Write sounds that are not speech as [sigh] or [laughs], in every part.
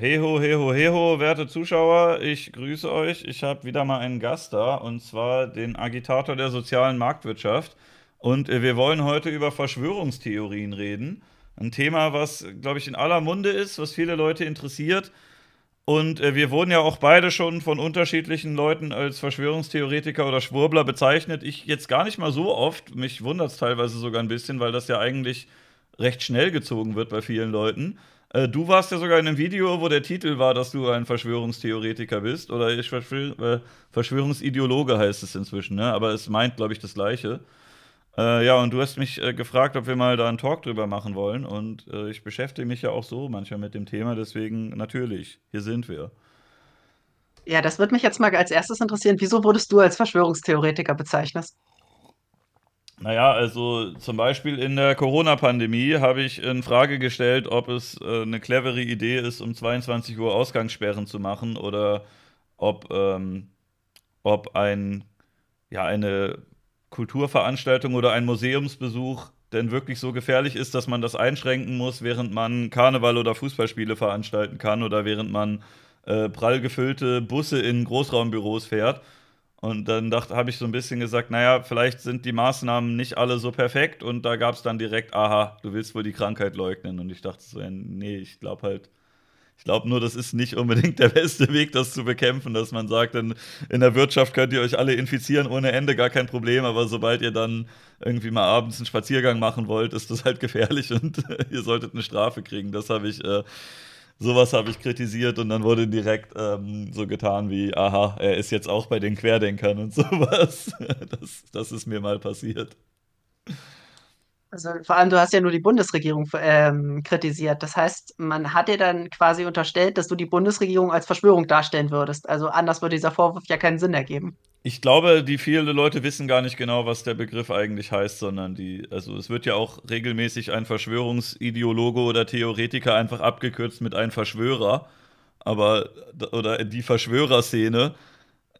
Heho, heho, heho, werte Zuschauer, ich grüße euch. Ich habe wieder mal einen Gast da, und zwar den Agitator der sozialen Marktwirtschaft. Und äh, wir wollen heute über Verschwörungstheorien reden. Ein Thema, was, glaube ich, in aller Munde ist, was viele Leute interessiert. Und äh, wir wurden ja auch beide schon von unterschiedlichen Leuten als Verschwörungstheoretiker oder Schwurbler bezeichnet. Ich jetzt gar nicht mal so oft. Mich wundert es teilweise sogar ein bisschen, weil das ja eigentlich recht schnell gezogen wird bei vielen Leuten. Äh, du warst ja sogar in einem Video, wo der Titel war, dass du ein Verschwörungstheoretiker bist. Oder ich Verschwör äh, Verschwörungsideologe heißt es inzwischen, ne? Aber es meint, glaube ich, das Gleiche. Äh, ja, und du hast mich äh, gefragt, ob wir mal da einen Talk drüber machen wollen. Und äh, ich beschäftige mich ja auch so manchmal mit dem Thema, deswegen natürlich, hier sind wir. Ja, das würde mich jetzt mal als erstes interessieren. Wieso wurdest du als Verschwörungstheoretiker bezeichnet? Naja, also zum Beispiel in der Corona-Pandemie habe ich in Frage gestellt, ob es äh, eine clevere Idee ist, um 22 Uhr Ausgangssperren zu machen oder ob, ähm, ob ein, ja, eine Kulturveranstaltung oder ein Museumsbesuch denn wirklich so gefährlich ist, dass man das einschränken muss, während man Karneval oder Fußballspiele veranstalten kann oder während man äh, prall gefüllte Busse in Großraumbüros fährt. Und dann habe ich so ein bisschen gesagt, naja, vielleicht sind die Maßnahmen nicht alle so perfekt. Und da gab es dann direkt, aha, du willst wohl die Krankheit leugnen. Und ich dachte so, nee, ich glaube halt, ich glaube nur, das ist nicht unbedingt der beste Weg, das zu bekämpfen, dass man sagt, in, in der Wirtschaft könnt ihr euch alle infizieren ohne Ende, gar kein Problem, aber sobald ihr dann irgendwie mal abends einen Spaziergang machen wollt, ist das halt [laughs] gefährlich und [laughs] ihr solltet eine Strafe kriegen. Das habe ich äh, sowas habe ich kritisiert und dann wurde direkt ähm, so getan wie, aha, er ist jetzt auch bei den Querdenkern und [laughs] sowas. Das, das ist mir mal passiert. Also vor allem, du hast ja nur die Bundesregierung ähm, kritisiert. Das heißt, man hat dir dann quasi unterstellt, dass du die Bundesregierung als Verschwörung darstellen würdest. Also anders würde dieser Vorwurf ja keinen Sinn ergeben ich glaube, die viele Leute wissen gar nicht genau, was der Begriff eigentlich heißt, sondern die, also es wird ja auch regelmäßig ein Verschwörungsideologe oder Theoretiker einfach abgekürzt mit ein Verschwörer, aber oder die Verschwörerszene.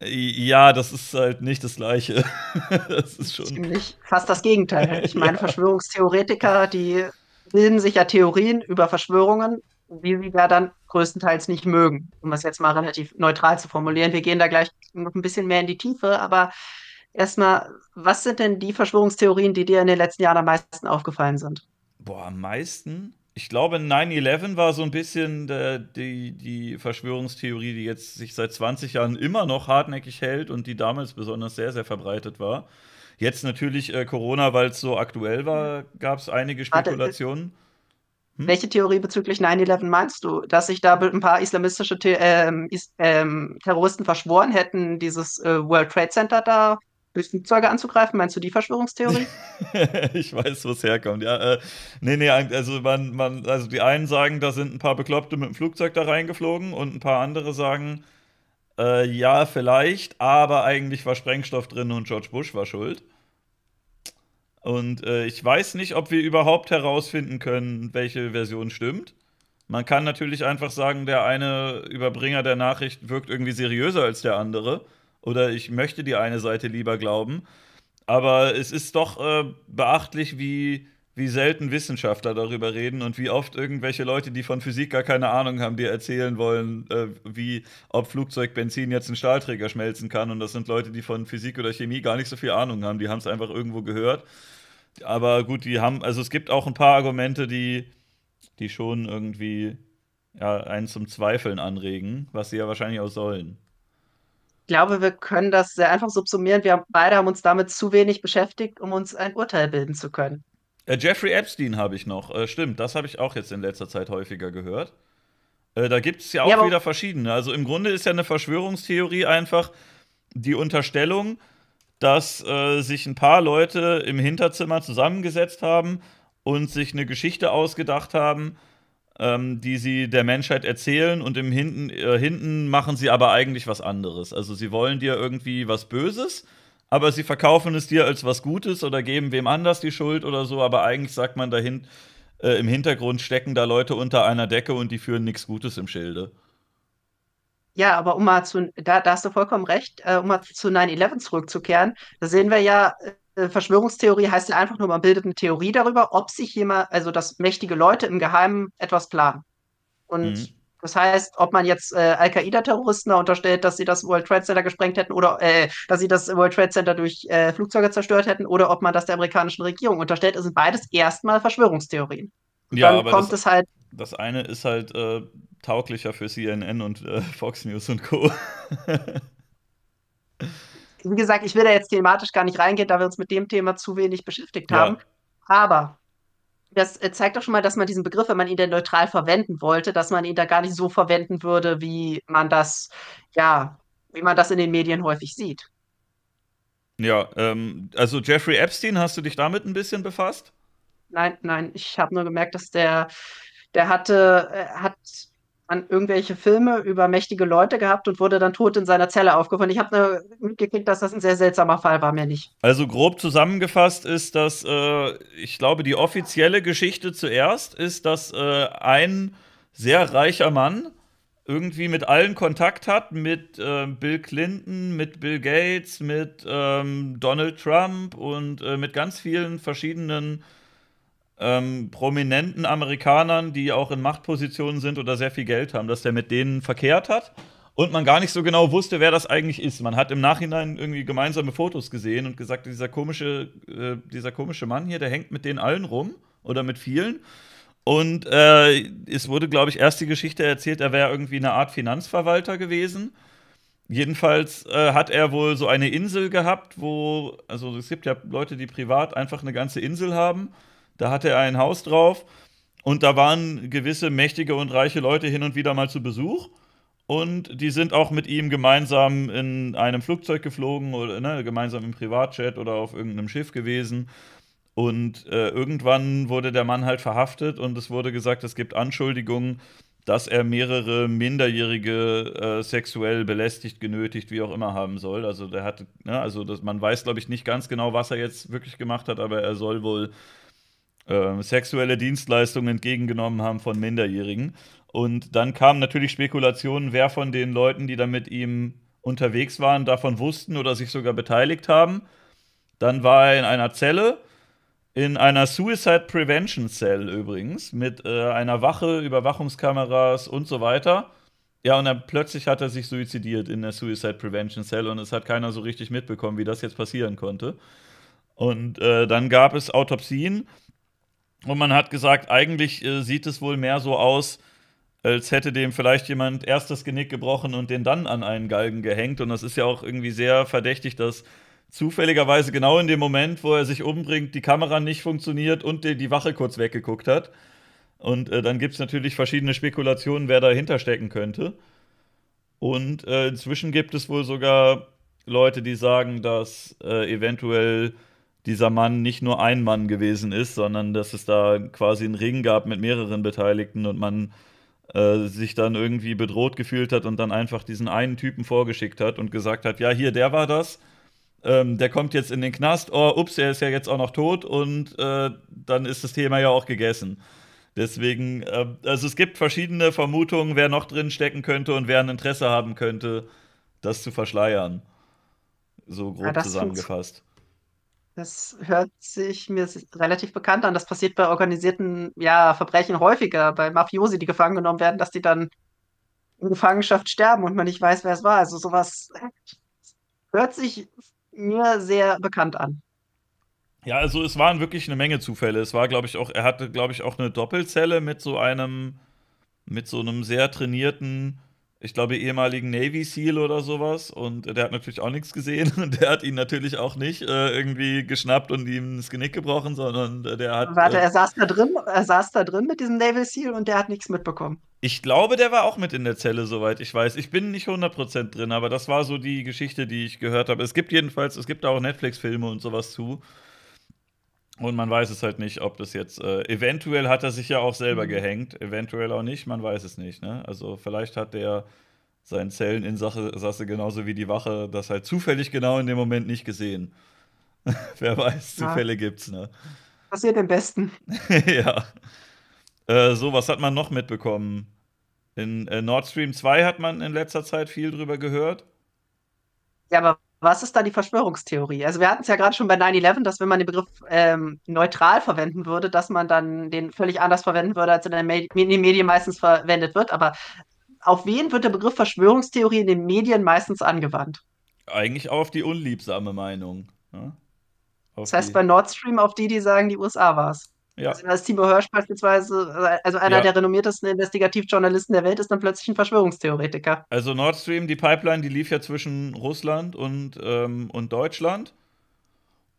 Ja, das ist halt nicht das Gleiche. [laughs] das ist schon ziemlich fast das Gegenteil. [laughs] Ich meine, ja. Verschwörungstheoretiker, die bilden sich ja Theorien über Verschwörungen wir sie ja dann größtenteils nicht mögen, um es jetzt mal relativ neutral zu formulieren. Wir gehen da gleich noch ein bisschen mehr in die Tiefe, aber erstmal, was sind denn die Verschwörungstheorien, die dir in den letzten Jahren am meisten aufgefallen sind? Boah, am meisten? Ich glaube, 9-11 war so ein bisschen äh, die, die Verschwörungstheorie, die jetzt sich seit 20 Jahren immer noch hartnäckig hält und die damals besonders sehr, sehr verbreitet war. Jetzt natürlich äh, Corona, weil es so aktuell war, mhm. gab es einige äh, Spekulationen. Warte, hm? Welche Theorie bezüglich 9-11 meinst du? Dass sich da ein paar islamistische The ähm, is ähm, Terroristen verschworen hätten, dieses äh, World Trade Center da durch Flugzeuge anzugreifen? Meinst du die Verschwörungstheorie? [laughs] ich weiß, wo es herkommt. Ja, äh, nee, nee, also, man, man, also die einen sagen, da sind ein paar Bekloppte mit dem Flugzeug da reingeflogen und ein paar andere sagen, äh, ja, vielleicht, aber eigentlich war Sprengstoff drin und George Bush war schuld. Und äh, ich weiß nicht, ob wir überhaupt herausfinden können, welche Version stimmt. Man kann natürlich einfach sagen, der eine Überbringer der Nachricht wirkt irgendwie seriöser als der andere. Oder ich möchte die eine Seite lieber glauben. Aber es ist doch äh, beachtlich, wie wie selten Wissenschaftler darüber reden und wie oft irgendwelche Leute, die von Physik gar keine Ahnung haben, dir erzählen wollen, äh, wie ob Flugzeugbenzin jetzt einen Stahlträger schmelzen kann. Und das sind Leute, die von Physik oder Chemie gar nicht so viel Ahnung haben. Die haben es einfach irgendwo gehört. Aber gut, die haben, also es gibt auch ein paar Argumente, die, die schon irgendwie ja, einen zum Zweifeln anregen, was sie ja wahrscheinlich auch sollen. Ich glaube, wir können das sehr einfach subsumieren. Wir beide haben uns damit zu wenig beschäftigt, um uns ein Urteil bilden zu können. Äh, Jeffrey Epstein habe ich noch. Äh, stimmt, das habe ich auch jetzt in letzter Zeit häufiger gehört. Äh, da gibt es ja auch ja, wieder verschiedene. Also im Grunde ist ja eine Verschwörungstheorie einfach die Unterstellung, dass äh, sich ein paar Leute im Hinterzimmer zusammengesetzt haben und sich eine Geschichte ausgedacht haben, ähm, die sie der Menschheit erzählen und im hinten, äh, hinten machen sie aber eigentlich was anderes. Also sie wollen dir irgendwie was Böses aber sie verkaufen es dir als was Gutes oder geben wem anders die Schuld oder so, aber eigentlich sagt man dahin, äh, im Hintergrund stecken da Leute unter einer Decke und die führen nichts Gutes im Schilde. Ja, aber um mal zu, da, da hast du vollkommen recht, äh, um mal zu 9-11 zurückzukehren, da sehen wir ja, äh, Verschwörungstheorie heißt ja einfach nur, man bildet eine Theorie darüber, ob sich jemand, also dass mächtige Leute im Geheimen etwas planen. Und mhm. Das heißt, ob man jetzt äh, Al-Qaida-Terroristen unterstellt, dass sie das World Trade Center gesprengt hätten oder äh, dass sie das World Trade Center durch äh, Flugzeuge zerstört hätten oder ob man das der amerikanischen Regierung unterstellt, sind beides erstmal Verschwörungstheorien. Und ja, aber kommt das, es halt. Das eine ist halt äh, tauglicher für CNN und äh, Fox News und Co. Wie gesagt, ich will da jetzt thematisch gar nicht reingehen, da wir uns mit dem Thema zu wenig beschäftigt ja. haben. Aber das äh, zeigt doch schon mal, dass man diesen Begriff, wenn man ihn denn neutral verwenden wollte, dass man ihn da gar nicht so verwenden würde, wie man das, ja, wie man das in den Medien häufig sieht. Ja, ähm, also Jeffrey Epstein, hast du dich damit ein bisschen befasst? Nein, nein, ich habe nur gemerkt, dass der, der hatte, äh, hat an irgendwelche Filme über mächtige Leute gehabt und wurde dann tot in seiner Zelle aufgefunden. Ich habe nur mitgekriegt, dass das ein sehr seltsamer Fall war, mir nicht. Also grob zusammengefasst ist, dass äh, ich glaube, die offizielle Geschichte zuerst ist, dass äh, ein sehr reicher Mann irgendwie mit allen Kontakt hat, mit äh, Bill Clinton, mit Bill Gates, mit ähm, Donald Trump und äh, mit ganz vielen verschiedenen äh, ähm, prominenten Amerikanern, die auch in Machtpositionen sind oder sehr viel Geld haben, dass der mit denen verkehrt hat und man gar nicht so genau wusste, wer das eigentlich ist. Man hat im Nachhinein irgendwie gemeinsame Fotos gesehen und gesagt, dieser komische, äh, dieser komische Mann hier, der hängt mit denen allen rum oder mit vielen. Und äh, es wurde, glaube ich, erst die Geschichte erzählt, er wäre irgendwie eine Art Finanzverwalter gewesen. Jedenfalls äh, hat er wohl so eine Insel gehabt, wo, also es gibt ja Leute, die privat einfach eine ganze Insel haben. Da hatte er ein Haus drauf und da waren gewisse mächtige und reiche Leute hin und wieder mal zu Besuch. Und die sind auch mit ihm gemeinsam in einem Flugzeug geflogen oder ne, gemeinsam im Privatjet oder auf irgendeinem Schiff gewesen. Und äh, irgendwann wurde der Mann halt verhaftet und es wurde gesagt, es gibt Anschuldigungen, dass er mehrere Minderjährige äh, sexuell belästigt, genötigt, wie auch immer haben soll. Also der hatte, ne, also das, man weiß, glaube ich, nicht ganz genau, was er jetzt wirklich gemacht hat, aber er soll wohl ähm, sexuelle Dienstleistungen entgegengenommen haben von Minderjährigen. Und dann kamen natürlich Spekulationen, wer von den Leuten, die da mit ihm unterwegs waren, davon wussten oder sich sogar beteiligt haben. Dann war er in einer Zelle, in einer Suicide Prevention Cell übrigens, mit äh, einer Wache, Überwachungskameras und so weiter. Ja, und dann plötzlich hat er sich suizidiert in der Suicide Prevention Cell und es hat keiner so richtig mitbekommen, wie das jetzt passieren konnte. Und äh, dann gab es Autopsien und man hat gesagt, eigentlich äh, sieht es wohl mehr so aus, als hätte dem vielleicht jemand erst das Genick gebrochen und den dann an einen Galgen gehängt. Und das ist ja auch irgendwie sehr verdächtig, dass zufälligerweise genau in dem Moment, wo er sich umbringt, die Kamera nicht funktioniert und die, die Wache kurz weggeguckt hat. Und äh, dann gibt es natürlich verschiedene Spekulationen, wer dahinter stecken könnte. Und äh, inzwischen gibt es wohl sogar Leute, die sagen, dass äh, eventuell dieser Mann nicht nur ein Mann gewesen ist, sondern dass es da quasi einen Ring gab mit mehreren Beteiligten und man äh, sich dann irgendwie bedroht gefühlt hat und dann einfach diesen einen Typen vorgeschickt hat und gesagt hat, ja, hier, der war das, ähm, der kommt jetzt in den Knast, oh, ups, er ist ja jetzt auch noch tot und äh, dann ist das Thema ja auch gegessen. Deswegen, äh, also es gibt verschiedene Vermutungen, wer noch drin stecken könnte und wer ein Interesse haben könnte, das zu verschleiern. So grob ja, zusammengefasst. Tut's. Das hört sich mir relativ bekannt an. Das passiert bei organisierten ja, Verbrechen häufiger, bei Mafiosi, die gefangen genommen werden, dass die dann in Gefangenschaft sterben und man nicht weiß, wer es war. Also sowas hört sich mir sehr bekannt an. Ja, also es waren wirklich eine Menge Zufälle. Es war, glaube ich, auch, er hatte, glaube ich, auch eine Doppelzelle mit so einem, mit so einem sehr trainierten ich glaube, ehemaligen Navy SEAL oder sowas. Und der hat natürlich auch nichts gesehen. [laughs] Und der hat ihn natürlich auch nicht äh, irgendwie geschnappt und ihm das Genick gebrochen, sondern äh, der hat. Warte, äh, er saß da drin, er saß da drin mit diesem Navy SEAL und der hat nichts mitbekommen. Ich glaube, der war auch mit in der Zelle, soweit ich weiß. Ich bin nicht 100% drin, aber das war so die Geschichte, die ich gehört habe. Es gibt jedenfalls, es gibt auch Netflix-Filme und sowas zu. Und man weiß es halt nicht, ob das jetzt. Äh, eventuell hat er sich ja auch selber mhm. gehängt, eventuell auch nicht, man weiß es nicht. Ne? Also vielleicht hat der seinen Zellen in Sache, Sasse genauso wie die Wache das halt zufällig genau in dem Moment nicht gesehen. [laughs] Wer weiß, Zufälle ja. gibt's, ne? Passiert am besten. [laughs] ja. Äh, so, was hat man noch mitbekommen? In äh, Nord Stream 2 hat man in letzter Zeit viel drüber gehört. Ja, aber was ist da die Verschwörungstheorie? Also wir hatten es ja gerade schon bei 9-11, dass wenn man den Begriff ähm, neutral verwenden würde, dass man dann den völlig anders verwenden würde, als in, den, Medi in den Medien meistens verwendet wird. Aber auf wen wird der Begriff Verschwörungstheorie in den Medien meistens angewandt? Eigentlich auf die unliebsame Meinung. Ne? das heißt bei Nord Stream auf die, die sagen, die USA war es. Ja. Also, Timo Hirsch beispielsweise, also einer ja. der renommiertesten Investigativjournalisten der Welt, ist dann plötzlich ein Verschwörungstheoretiker. Also Nord Stream, die Pipeline, die lief ja zwischen Russland und, ähm, und Deutschland.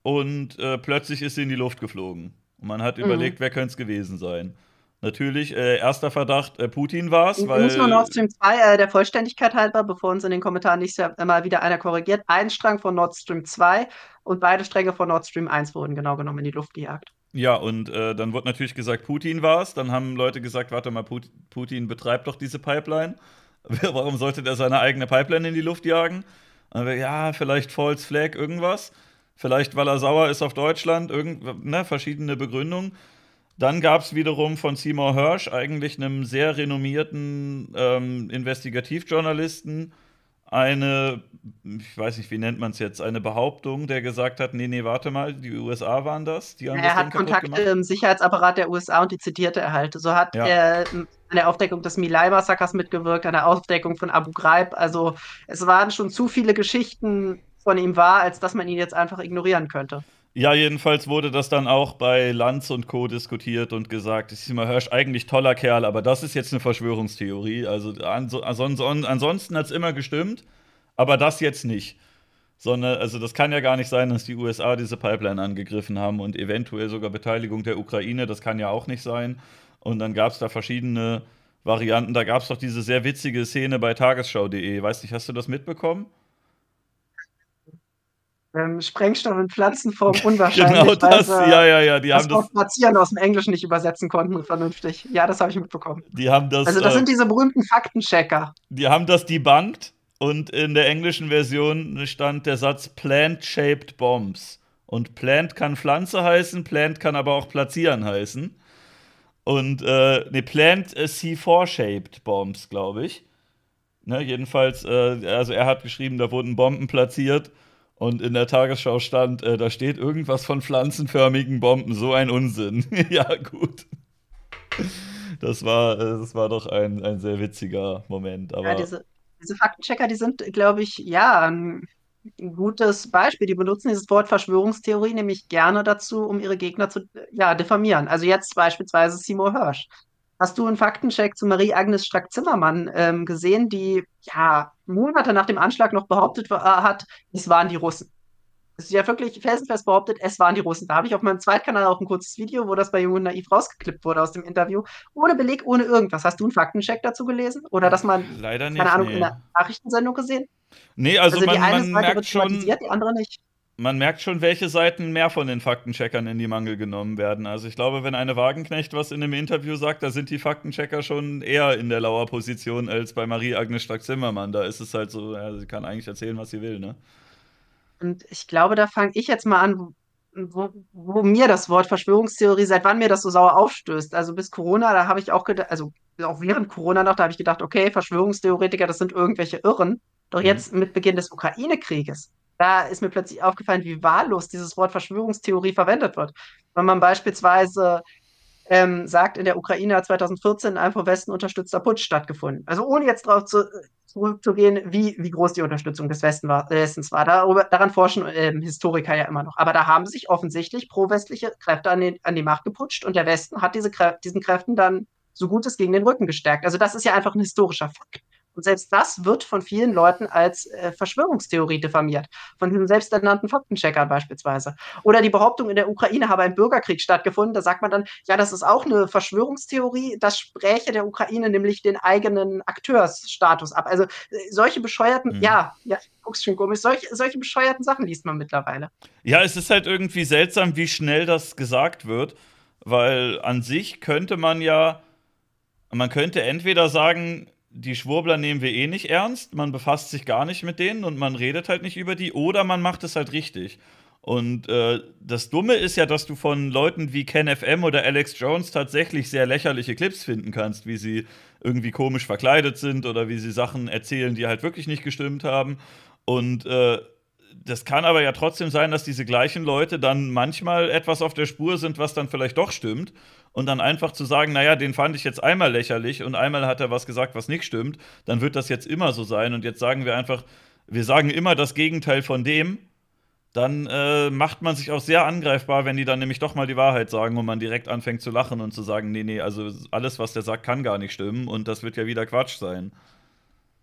Und äh, plötzlich ist sie in die Luft geflogen. Und man hat mhm. überlegt, wer könnte es gewesen sein. Natürlich, äh, erster Verdacht, äh, Putin war es. Ich Muss nur Nord Stream 2 äh, der Vollständigkeit halber, bevor uns in den Kommentaren nicht äh, mal wieder einer korrigiert, ein Strang von Nord Stream 2 und beide Stränge von Nord Stream 1 wurden genau genommen in die Luft gejagt. Ja, und äh, dann wurde natürlich gesagt, Putin war es. Dann haben Leute gesagt, warte mal, Put Putin betreibt doch diese Pipeline. [laughs] Warum sollte der seine eigene Pipeline in die Luft jagen? Wir, ja, vielleicht False Flag, irgendwas. Vielleicht, weil er sauer ist auf Deutschland, irgend, ne, verschiedene Begründungen. Dann gab es wiederum von Seymour Hirsch, eigentlich einem sehr renommierten ähm, Investigativjournalisten, eine, ich weiß nicht, wie nennt man es jetzt, eine Behauptung, der gesagt hat, nee, nee, warte mal, die USA waren das. Die haben er das hat Kontakt gemacht. im Sicherheitsapparat der USA und die zitierte er halt. So hat ja. er an der Aufdeckung des Milay-Massakers mitgewirkt, an der Aufdeckung von Abu Ghraib. Also es waren schon zu viele Geschichten von ihm wahr, als dass man ihn jetzt einfach ignorieren könnte. Ja, jedenfalls wurde das dann auch bei Lanz und Co. diskutiert und gesagt, ich ist mal, Hirsch eigentlich toller Kerl, aber das ist jetzt eine Verschwörungstheorie. Also ansonsten, ansonsten hat es immer gestimmt, aber das jetzt nicht. Sondern, also das kann ja gar nicht sein, dass die USA diese Pipeline angegriffen haben und eventuell sogar Beteiligung der Ukraine, das kann ja auch nicht sein. Und dann gab es da verschiedene Varianten. Da gab es doch diese sehr witzige Szene bei tagesschau.de. Weiß nicht, hast du das mitbekommen? ähm, Sprengstoff in Pflanzenform [laughs] unwahrscheinlich. genau das, weil, äh, ja, ja, ja. Die das haben das Platzieren aus dem Englischen nicht übersetzen konnten vernünftig. Ja, das habe ich mitbekommen. Die haben das, also das äh, sind diese berühmten Faktenchecker. Die haben das debunked und in der englischen Version stand der Satz Plant-Shaped Bombs. Und Plant kann Pflanze heißen, Plant kann aber auch Platzieren heißen. Und, äh, nee, Plant C4-Shaped Bombs, glaube ich. Ne, jedenfalls, äh, also er hat geschrieben, da wurden Bomben platziert und in der Tagesschau stand, äh, da steht irgendwas von pflanzenförmigen Bomben, so ein Unsinn. [laughs] ja, gut. Das war, äh, das war doch ein, ein sehr witziger Moment. Aber ja, diese, diese Faktenchecker, die sind, glaube ich, ja, ein gutes Beispiel. Die benutzen dieses Wort Verschwörungstheorie nämlich gerne dazu, um ihre Gegner zu ja, diffamieren. Also jetzt beispielsweise Seymour Hirsch. Hast du einen Faktencheck zu Marie-Agnes Strack-Zimmermann ähm, gesehen, die ja, Monate nach dem Anschlag noch behauptet äh, hat, es waren die Russen. Es ist ja wirklich felsenfest behauptet, es waren die Russen. Da habe ich auf meinem Zweitkanal auch ein kurzes Video, wo das bei Jungen Naiv rausgeklippt wurde aus dem Interview. Ohne Beleg, ohne irgendwas. Hast du einen Faktencheck dazu gelesen? Oder äh, dass man, Leider nicht, keine Ahnung, nee. in der Nachrichtensendung gesehen? Nee, also, also man, die eine man Seite merkt wird schon, die andere nicht man merkt schon, welche Seiten mehr von den Faktencheckern in die Mangel genommen werden. Also ich glaube, wenn eine Wagenknecht was in einem Interview sagt, da sind die Faktenchecker schon eher in der Lauerposition als bei Marie-Agnes Strack-Zimmermann. Da ist es halt so, ja, sie kann eigentlich erzählen, was sie will, ne? Und ich glaube, da fange ich jetzt mal an, wo, wo, mir das Wort Verschwörungstheorie, seit wann mir das so sauer aufstößt. Also bis Corona, da habe ich auch gedacht, also auch während Corona noch, da habe ich gedacht, okay, Verschwörungstheoretiker, das sind irgendwelche Irren. Doch mhm. jetzt mit Beginn des Ukraine-Krieges da ist mir plötzlich aufgefallen, wie wahllos dieses Wort Verschwörungstheorie verwendet wird. Wenn man beispielsweise ähm, sagt, in der Ukraine hat 2014 ein vom Westen unterstützter Putsch stattgefunden. Also ohne jetzt darauf zu, zurückzugehen, wie, wie groß die Unterstützung des Westen war, äh, Westens war. Darüber, daran forschen äh, Historiker ja immer noch. Aber da haben sich offensichtlich prowestliche Kräfte an, den, an die Macht geputscht und der Westen hat diese Krä diesen Kräften dann so gut es gegen den Rücken gestärkt. Also das ist ja einfach ein historischer Fakt. Und selbst das wird von vielen Leuten als äh, Verschwörungstheorie diffamiert, von diesen selbsternannten Faktencheckern beispielsweise. Oder die Behauptung, in der Ukraine habe ein Bürgerkrieg stattgefunden, da sagt man dann, ja, das ist auch eine Verschwörungstheorie, das spräche der Ukraine nämlich den eigenen Akteursstatus ab. Also äh, solche bescheuerten, mhm. ja, ja, guckst schon komisch, solche, solche bescheuerten Sachen liest man mittlerweile. Ja, es ist halt irgendwie seltsam, wie schnell das gesagt wird, weil an sich könnte man ja, man könnte entweder sagen, die Schwurbler nehmen wir eh nicht ernst, man befasst sich gar nicht mit denen und man redet halt nicht über die oder man macht es halt richtig. Und äh, das Dumme ist ja, dass du von Leuten wie Ken FM oder Alex Jones tatsächlich sehr lächerliche Clips finden kannst, wie sie irgendwie komisch verkleidet sind oder wie sie Sachen erzählen, die halt wirklich nicht gestimmt haben. Und äh, das kann aber ja trotzdem sein, dass diese gleichen Leute dann manchmal etwas auf der Spur sind, was dann vielleicht doch stimmt und dann einfach zu sagen, naja, den fand ich jetzt einmal lächerlich und einmal hat er was gesagt, was nicht stimmt, dann wird das jetzt immer so sein und jetzt sagen wir einfach, wir sagen immer das Gegenteil von dem, dann äh, macht man sich auch sehr angreifbar, wenn die dann nämlich doch mal die Wahrheit sagen und man direkt anfängt zu lachen und zu sagen, nee, nee, also alles, was der sagt, kann gar nicht stimmen und das wird ja wieder Quatsch sein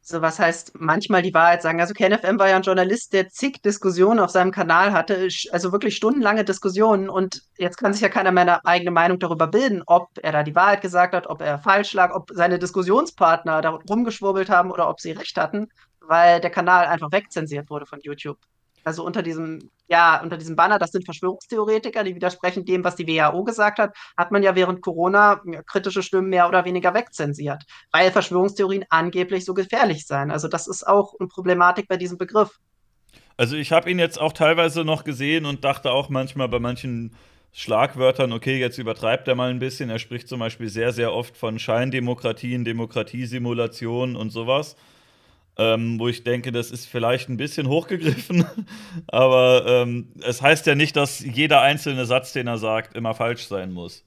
so was heißt manchmal die Wahrheit sagen. Also KenFM war ja ein Journalist, der zig Diskussionen auf seinem Kanal hatte, also wirklich stundenlange Diskussionen und jetzt kann sich ja keiner meine eigene Meinung darüber bilden, ob er da die Wahrheit gesagt hat, ob er falsch lag, ob seine Diskussionspartner da rumgeschwurbelt haben oder ob sie recht hatten, weil der Kanal einfach wegzensiert wurde von YouTube also unter diesem, ja, unter diesem Banner, das sind Verschwörungstheoretiker, die widersprechen dem, was die WHO gesagt hat, hat man ja während Corona kritische Stimmen mehr oder weniger wegzensiert, weil Verschwörungstheorien angeblich so gefährlich seien. Also das ist auch eine Problematik bei diesem Begriff. Also ich habe ihn jetzt auch teilweise noch gesehen und dachte auch manchmal bei manchen Schlagwörtern, okay, jetzt übertreibt er mal ein bisschen. Er spricht zum Beispiel sehr, sehr oft von Scheindemokratien, Demokratiesimulationen und sowas ähm, wo ich denke, das ist vielleicht ein bisschen hochgegriffen, [laughs] aber ähm, es heißt ja nicht, dass jeder einzelne Satz, den er sagt, immer falsch sein muss.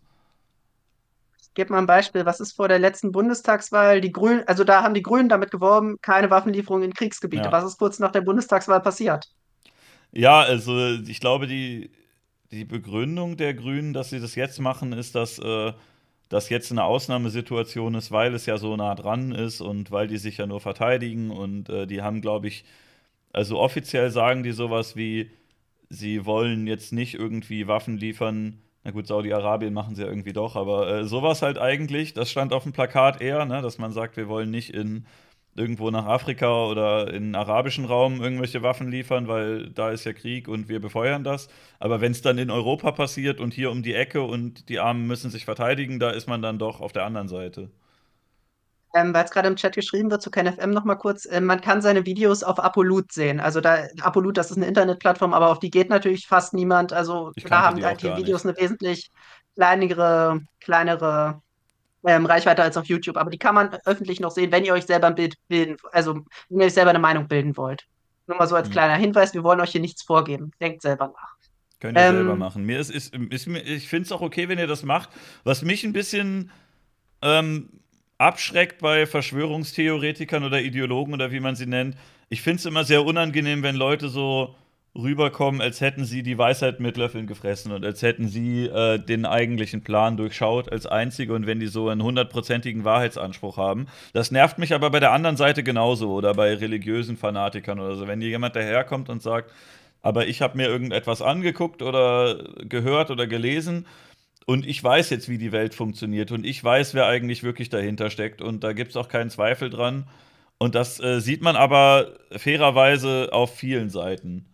Ich gebe mal ein Beispiel. Was ist vor der letzten Bundestagswahl? Die Grünen, also da haben die Grünen damit geworben, keine Waffenlieferungen in Kriegsgebiete. Ja. Was ist kurz nach der Bundestagswahl passiert? Ja, also ich glaube, die, die Begründung der Grünen, dass sie das jetzt machen, ist, dass äh, das jetzt eine Ausnahmesituation ist, weil es ja so nah dran ist und weil die sich ja nur verteidigen und äh, die haben, glaube ich, also offiziell sagen die sowas wie, sie wollen jetzt nicht irgendwie Waffen liefern. Na gut, Saudi-Arabien machen sie ja irgendwie doch, aber äh, sowas halt eigentlich, das stand auf dem Plakat eher, ne, dass man sagt, wir wollen nicht in irgendwo nach Afrika oder in den arabischen Raum irgendwelche Waffen liefern, weil da ist ja Krieg und wir befeuern das. Aber wenn es dann in Europa passiert und hier um die Ecke und die Armen müssen sich verteidigen, da ist man dann doch auf der anderen Seite. Ähm, Weil es gerade im Chat geschrieben wird, zu KenFM nochmal kurz, äh, man kann seine Videos auf Apolut sehen. Also da, Apolut, das ist eine Internetplattform, aber auf die geht natürlich fast niemand. Also da haben halt die Videos nicht. eine wesentlich kleinere, kleinere ähm, Reichweite als auf YouTube, aber die kann man öffentlich noch sehen, wenn ihr euch selber ein Bild bilden, also wenn ihr euch selber eine Meinung bilden wollt. Nur mal so als mhm. kleiner Hinweis, wir wollen euch hier nichts vorgeben. Denkt selber nach. Könnt ihr ähm, selber machen. Mir ist, ist, ist, ist ich finde es auch okay, wenn ihr das macht. Was mich ein bisschen ähm, abschreckt bei Verschwörungstheoretikern oder Ideologen oder wie man sie nennt, ich finde es immer sehr unangenehm, wenn Leute so rüberkommen, als hätten sie die Weisheit mit Löffeln gefressen und als hätten sie äh, den eigentlichen Plan durchschaut als einzige und wenn die so einen hundertprozentigen Wahrheitsanspruch haben. Das nervt mich aber bei der anderen Seite genauso oder bei religiösen Fanatikern oder so. Wenn hier jemand daherkommt und sagt, aber ich habe mir irgendetwas angeguckt oder gehört oder gelesen und ich weiß jetzt, wie die Welt funktioniert und ich weiß, wer eigentlich wirklich dahinter steckt und da gibt es auch keinen Zweifel dran. Und das äh, sieht man aber fairerweise auf vielen Seiten.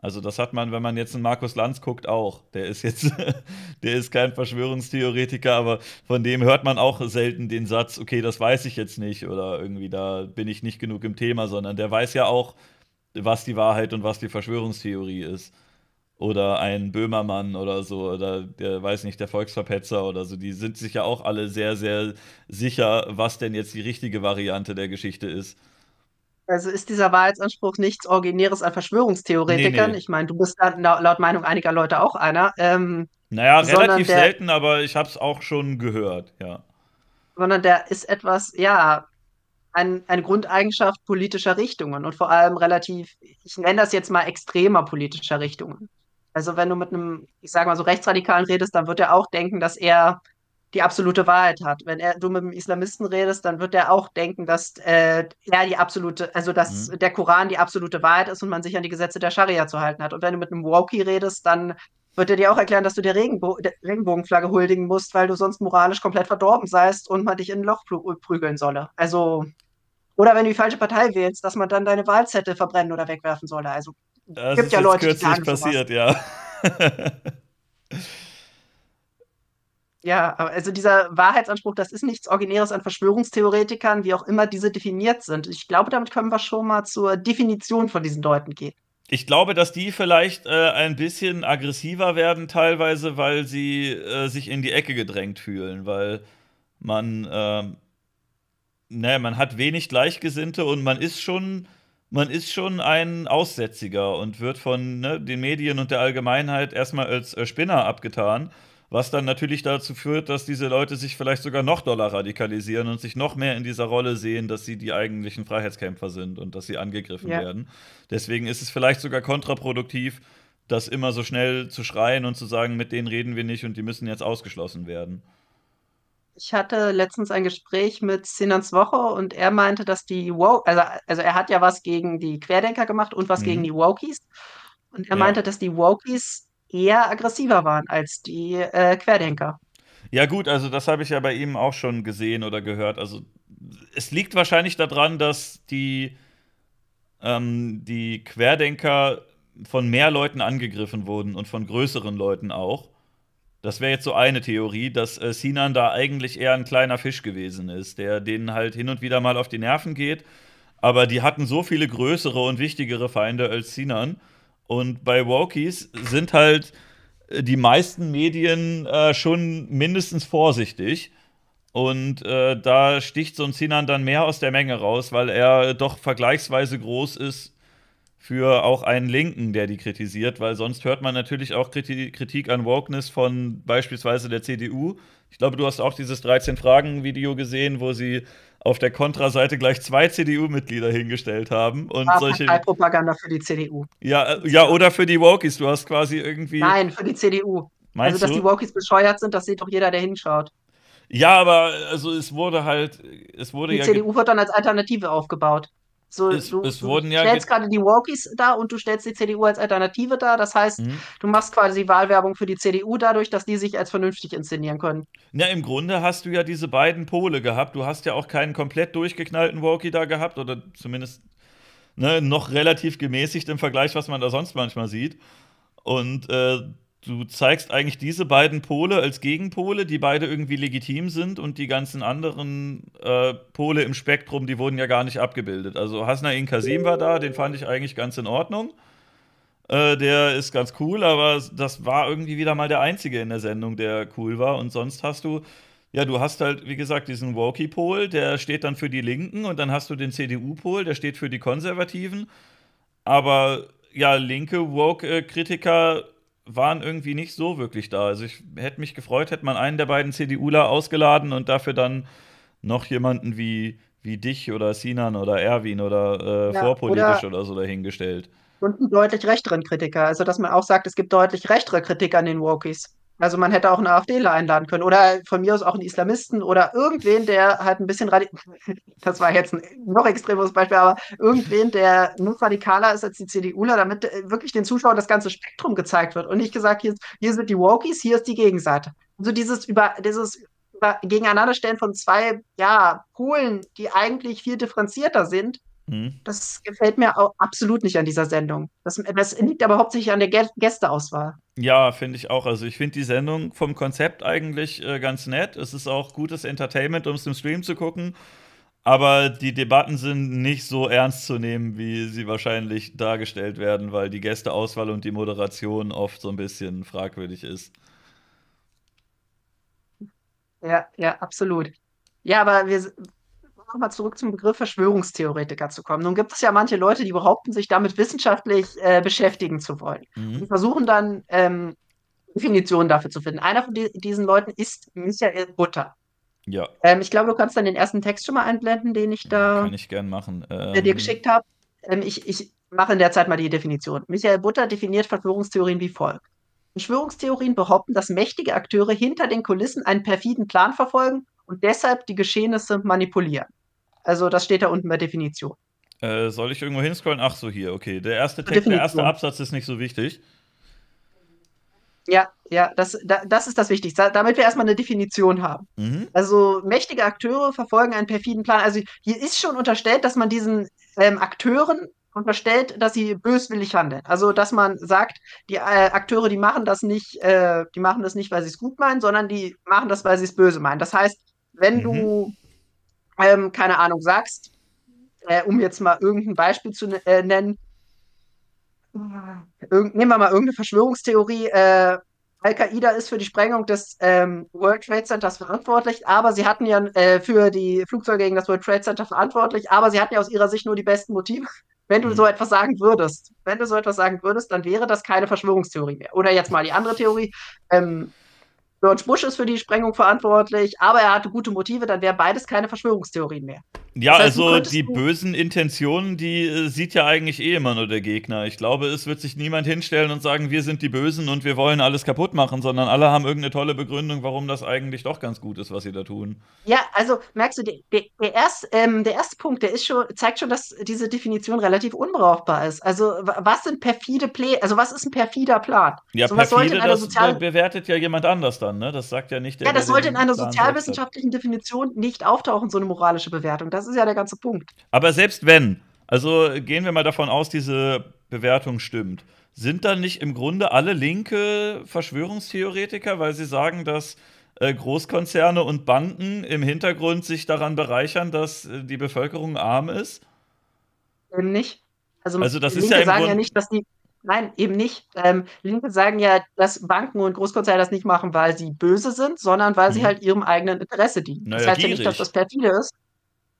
Also das hat man, wenn man jetzt einen Markus Lanz guckt, auch. Der ist jetzt, [laughs] der ist kein Verschwörungstheoretiker, aber von dem hört man auch selten den Satz, okay, das weiß ich jetzt nicht oder irgendwie da bin ich nicht genug im Thema, sondern der weiß ja auch, was die Wahrheit und was die Verschwörungstheorie ist. Oder ein Böhmermann oder so, oder der weiß nicht, der Volksverpetzer oder so, die sind sich ja auch alle sehr, sehr sicher, was denn jetzt die richtige Variante der Geschichte ist. Also ist dieser Wahrheitsanspruch nichts Originäres an Verschwörungstheoretikern? Nee, nee. Ich meine, du bist laut Meinung einiger Leute auch einer. Ähm, naja, relativ der, selten, aber ich habe es auch schon gehört, ja. Sondern der ist etwas, ja, ein, eine Grundeigenschaft politischer Richtungen und vor allem relativ, ich nenne das jetzt mal extremer politischer Richtungen. Also wenn du mit einem, ich sage mal so Rechtsradikalen redest, dann wird er auch denken, dass er die absolute Wahrheit hat. Wenn er, du mit einem Islamisten redest, dann wird er auch denken, dass äh, er die absolute, also dass mhm. der Koran die absolute Wahrheit ist und man sich an die Gesetze der Scharia zu halten hat. Und wenn du mit einem Woki redest, dann wird er dir auch erklären, dass du der, Regenbo der Regenbogenflagge huldigen musst, weil du sonst moralisch komplett verdorben seist und man dich in ein Loch äh, prügeln solle. Also, oder wenn du die falsche Partei wählst, dass man dann deine Wahlzettel verbrennen oder wegwerfen solle. Also, das gibt ist ja Leute, kürzlich die sagen, passiert, sowas. ja. [laughs] Ja, also dieser Wahrheitsanspruch, das ist nichts Originäres an Verschwörungstheoretikern, wie auch immer diese definiert sind. Ich glaube, damit können wir schon mal zur Definition von diesen Leuten gehen. Ich glaube, dass die vielleicht äh, ein bisschen aggressiver werden teilweise, weil sie äh, sich in die Ecke gedrängt fühlen, weil man, äh, naja, ne, man hat wenig Gleichgesinnte und man ist schon, man ist schon ein Aussätziger und wird von ne, den Medien und der Allgemeinheit erstmal als äh, Spinner abgetan was dann natürlich dazu führt, dass diese Leute sich vielleicht sogar noch doller radikalisieren und sich noch mehr in dieser Rolle sehen, dass sie die eigentlichen Freiheitskämpfer sind und dass sie angegriffen ja. werden. Deswegen ist es vielleicht sogar kontraproduktiv, das immer so schnell zu schreien und zu sagen, mit denen reden wir nicht und die müssen jetzt ausgeschlossen werden. Ich hatte letztens ein Gespräch mit Sinans Woche und er meinte, dass die Woke, also, also er hat ja was gegen die Querdenker gemacht und was mhm. gegen die Wokies. Und er ja. meinte, dass die Wokies eher aggressiver waren als die äh, Querdenker. Ja gut, also das habe ich ja bei ihm auch schon gesehen oder gehört. Also es liegt wahrscheinlich daran, dass die, ähm, die Querdenker von mehr Leuten angegriffen wurden und von größeren Leuten auch. Das wäre jetzt so eine Theorie, dass äh, Sinan da eigentlich eher ein kleiner Fisch gewesen ist, der denen halt hin und wieder mal auf die Nerven geht. Aber die hatten so viele größere und wichtigere Feinde als Sinan und bei Wokies sind halt äh, die meisten Medien äh, schon mindestens vorsichtig. Und äh, da sticht so ein Sinan dann mehr aus der Menge raus, weil er doch vergleichsweise groß ist für auch einen Linken, der die kritisiert, weil sonst hört man natürlich auch Kritik an Wokeness von beispielsweise der CDU. Ich glaube, du hast auch dieses 13-Fragen-Video gesehen, wo sie auf der Kontraseite gleich zwei CDU-Mitglieder hingestellt haben und ah, solche Propaganda für die CDU. Ja, äh, ja, oder für die Wokies. Du hast quasi irgendwie. Nein, für die CDU. Meinst also, dass du? die Wokies bescheuert sind, das sieht doch jeder, der hinschaut. Ja, aber äh, also es wurde halt, es wurde die ja CDU wird dann als Alternative aufgebaut. So, es, du, es du ja stellst gerade die Walkies da und du stellst die CDU als Alternative da. Das heißt, mhm. du machst quasi Wahlwerbung für die CDU dadurch, dass die sich als vernünftig inszenieren können. ja, im Grunde hast du ja diese beiden Pole gehabt. Du hast ja auch keinen komplett durchgeknallten Walkie da gehabt oder zumindest ne, noch relativ gemäßigt im Vergleich, was man da sonst manchmal sieht. Und äh, du zeigst eigentlich diese beiden Pole als Gegenpole, die beide irgendwie legitim sind und die ganzen anderen äh, Pole im Spektrum, die wurden ja gar nicht abgebildet. Also Hasnain Kasim war da, den fand ich eigentlich ganz in Ordnung. Äh, der ist ganz cool, aber das war irgendwie wieder mal der einzige in der Sendung, der cool war. Und sonst hast du, ja, du hast halt, wie gesagt, diesen Walkie-Pol, der steht dann für die Linken und dann hast du den CDU-Pol, der steht für die Konservativen. Aber ja, linke Woke-Kritiker waren irgendwie nicht so wirklich da. Also ich hätte mich gefreut, hätte man einen der beiden CDUler ausgeladen und dafür dann noch jemanden wie, wie dich oder Sinan oder Erwin oder äh, ja, vorpolitisch oder, oder so dahingestellt. Und einen deutlich rechteren Kritiker. Also dass man auch sagt, es gibt deutlich rechtere Kritik an den Wokies. Also man hätte auch einen AfDler einladen können oder von mir aus auch einen Islamisten oder irgendwen, der halt ein bisschen radikal, [laughs] das war jetzt ein noch extremeres Beispiel, aber irgendwen, der noch radikaler ist als die CDUler, damit äh, wirklich den Zuschauern das ganze Spektrum gezeigt wird und nicht gesagt, hier, hier sind die Wokies, hier ist die Gegenseite. Also dieses über, dieses über Gegeneinanderstellen von zwei, ja, Polen, die eigentlich viel differenzierter sind, Mhm. Das gefällt mir auch absolut nicht an dieser Sendung. Das, das liegt aber hauptsächlich an der Gästeauswahl. Ja, finde ich auch. Also ich finde die Sendung vom Konzept eigentlich äh, ganz nett. Es ist auch gutes Entertainment, um es im Stream zu gucken. Aber die Debatten sind nicht so ernst zu nehmen, wie sie wahrscheinlich dargestellt werden, weil die Gästeauswahl und die Moderation oft so ein bisschen fragwürdig ist. Ja, ja, absolut. Ja, aber wir, nochmal zurück zum Begriff Verschwörungstheoretiker zu kommen. Nun gibt es ja manche Leute, die behaupten, sich damit wissenschaftlich äh, beschäftigen zu wollen. Mhm. Die versuchen dann ähm, Definitionen dafür zu finden. Einer von die, diesen Leuten ist Michael Butter. Ja. Ähm, ich glaube, du kannst dann den ersten Text schon mal einblenden, den ich da. Kann ich gern machen. Ähm, dir geschickt habe. Ähm, ich, ich mache in der Zeit mal die Definition. Michael Butter definiert Verschwörungstheorien wie folgt. Verschwörungstheorien behaupten, dass mächtige Akteure hinter den Kulissen einen perfiden Plan verfolgen und deshalb die Geschehnisse manipulieren. Also das steht da unten bei Definition. Äh, soll ich irgendwo hinscrollen? Ach so, hier, okay. Der erste, Text, der erste Absatz ist nicht so wichtig. Ja, ja, das, da, das ist das Wichtigste, damit wir erstmal eine Definition haben. Mhm. Also mächtige Akteure verfolgen einen perfiden Plan. Also hier ist schon unterstellt, dass man diesen ähm, Akteuren unterstellt, dass sie böswillig handeln. Also dass man sagt, die äh, Akteure, die machen das nicht, äh, die machen das nicht, weil sie es gut meinen, sondern die machen das, weil sie es böse meinen. Das heißt, wenn mhm. du ähm, keine Ahnung, sagst, äh, um jetzt mal irgendein Beispiel zu äh, nennen, Irgend, nehmen wir mal irgendeine Verschwörungstheorie, äh, Al-Qaida ist für die Sprengung des ähm, World Trade Centers verantwortlich, aber sie hatten ja äh, für die Flugzeuge gegen das World Trade Center verantwortlich, aber sie hatten ja aus ihrer Sicht nur die besten Motive. Wenn du hm. so etwas sagen würdest, wenn du so etwas sagen würdest, dann wäre das keine Verschwörungstheorie mehr. Oder jetzt mal die andere Theorie. Ähm, George Bush ist für die Sprengung verantwortlich, aber er hatte gute Motive, dann wären beides keine Verschwörungstheorien mehr. Ja, das heißt, also die bösen Intentionen, die äh, sieht ja eigentlich eh immer nur der Gegner. Ich glaube, es wird sich niemand hinstellen und sagen, wir sind die Bösen und wir wollen alles kaputt machen, sondern alle haben irgendeine tolle Begründung, warum das eigentlich doch ganz gut ist, was sie da tun. Ja, also merkst du, der, der, erst, ähm, der erste Punkt, der ist schon, zeigt schon, dass diese Definition relativ unbrauchbar ist. Also was sind perfide Pläne, also was ist ein perfider Plan? Ja, so, perfide, das bewertet ja jemand anders da dann, ne? Das sagt ja nicht der. Ja, das sollte in einer sozialwissenschaftlichen Definition nicht auftauchen, so eine moralische Bewertung. Das ist ja der ganze Punkt. Aber selbst wenn, also gehen wir mal davon aus, diese Bewertung stimmt, sind dann nicht im Grunde alle linke Verschwörungstheoretiker, weil sie sagen, dass äh, Großkonzerne und Banken im Hintergrund sich daran bereichern, dass äh, die Bevölkerung arm ist? Eben nicht. Also, also das die ist Linke ja im sagen Grund ja nicht, dass die Nein, eben nicht. Ähm, Linke sagen ja, dass Banken und Großkonzerne das nicht machen, weil sie böse sind, sondern weil mhm. sie halt ihrem eigenen Interesse dienen. Naja, das heißt gierig. ja nicht, dass das perfide ist.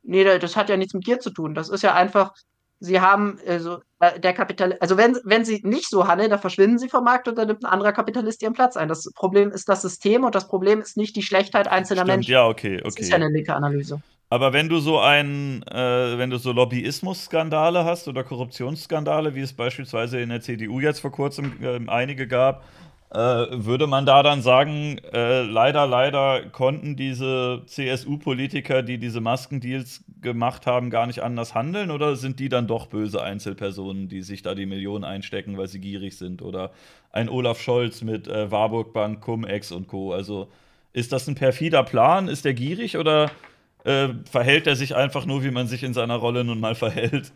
Nee, das hat ja nichts mit dir zu tun. Das ist ja einfach, sie haben, also äh, der Kapital, also wenn, wenn sie nicht so handeln, dann verschwinden sie vom Markt und dann nimmt ein anderer Kapitalist ihren Platz ein. Das Problem ist das System und das Problem ist nicht die Schlechtheit einzelner Stimmt, Menschen. Ja, okay, okay. Das ist ja eine linke Analyse. Aber wenn du so einen, äh, wenn du so Lobbyismus-Skandale hast oder Korruptionsskandale, wie es beispielsweise in der CDU jetzt vor kurzem äh, einige gab, äh, würde man da dann sagen, äh, leider, leider konnten diese CSU-Politiker, die diese Maskendeals gemacht haben, gar nicht anders handeln? Oder sind die dann doch böse Einzelpersonen, die sich da die Millionen einstecken, weil sie gierig sind? Oder ein Olaf Scholz mit äh, Warburg Bank, Cum-Ex und Co. Also ist das ein perfider Plan? Ist der gierig oder äh, verhält er sich einfach nur, wie man sich in seiner Rolle nun mal verhält.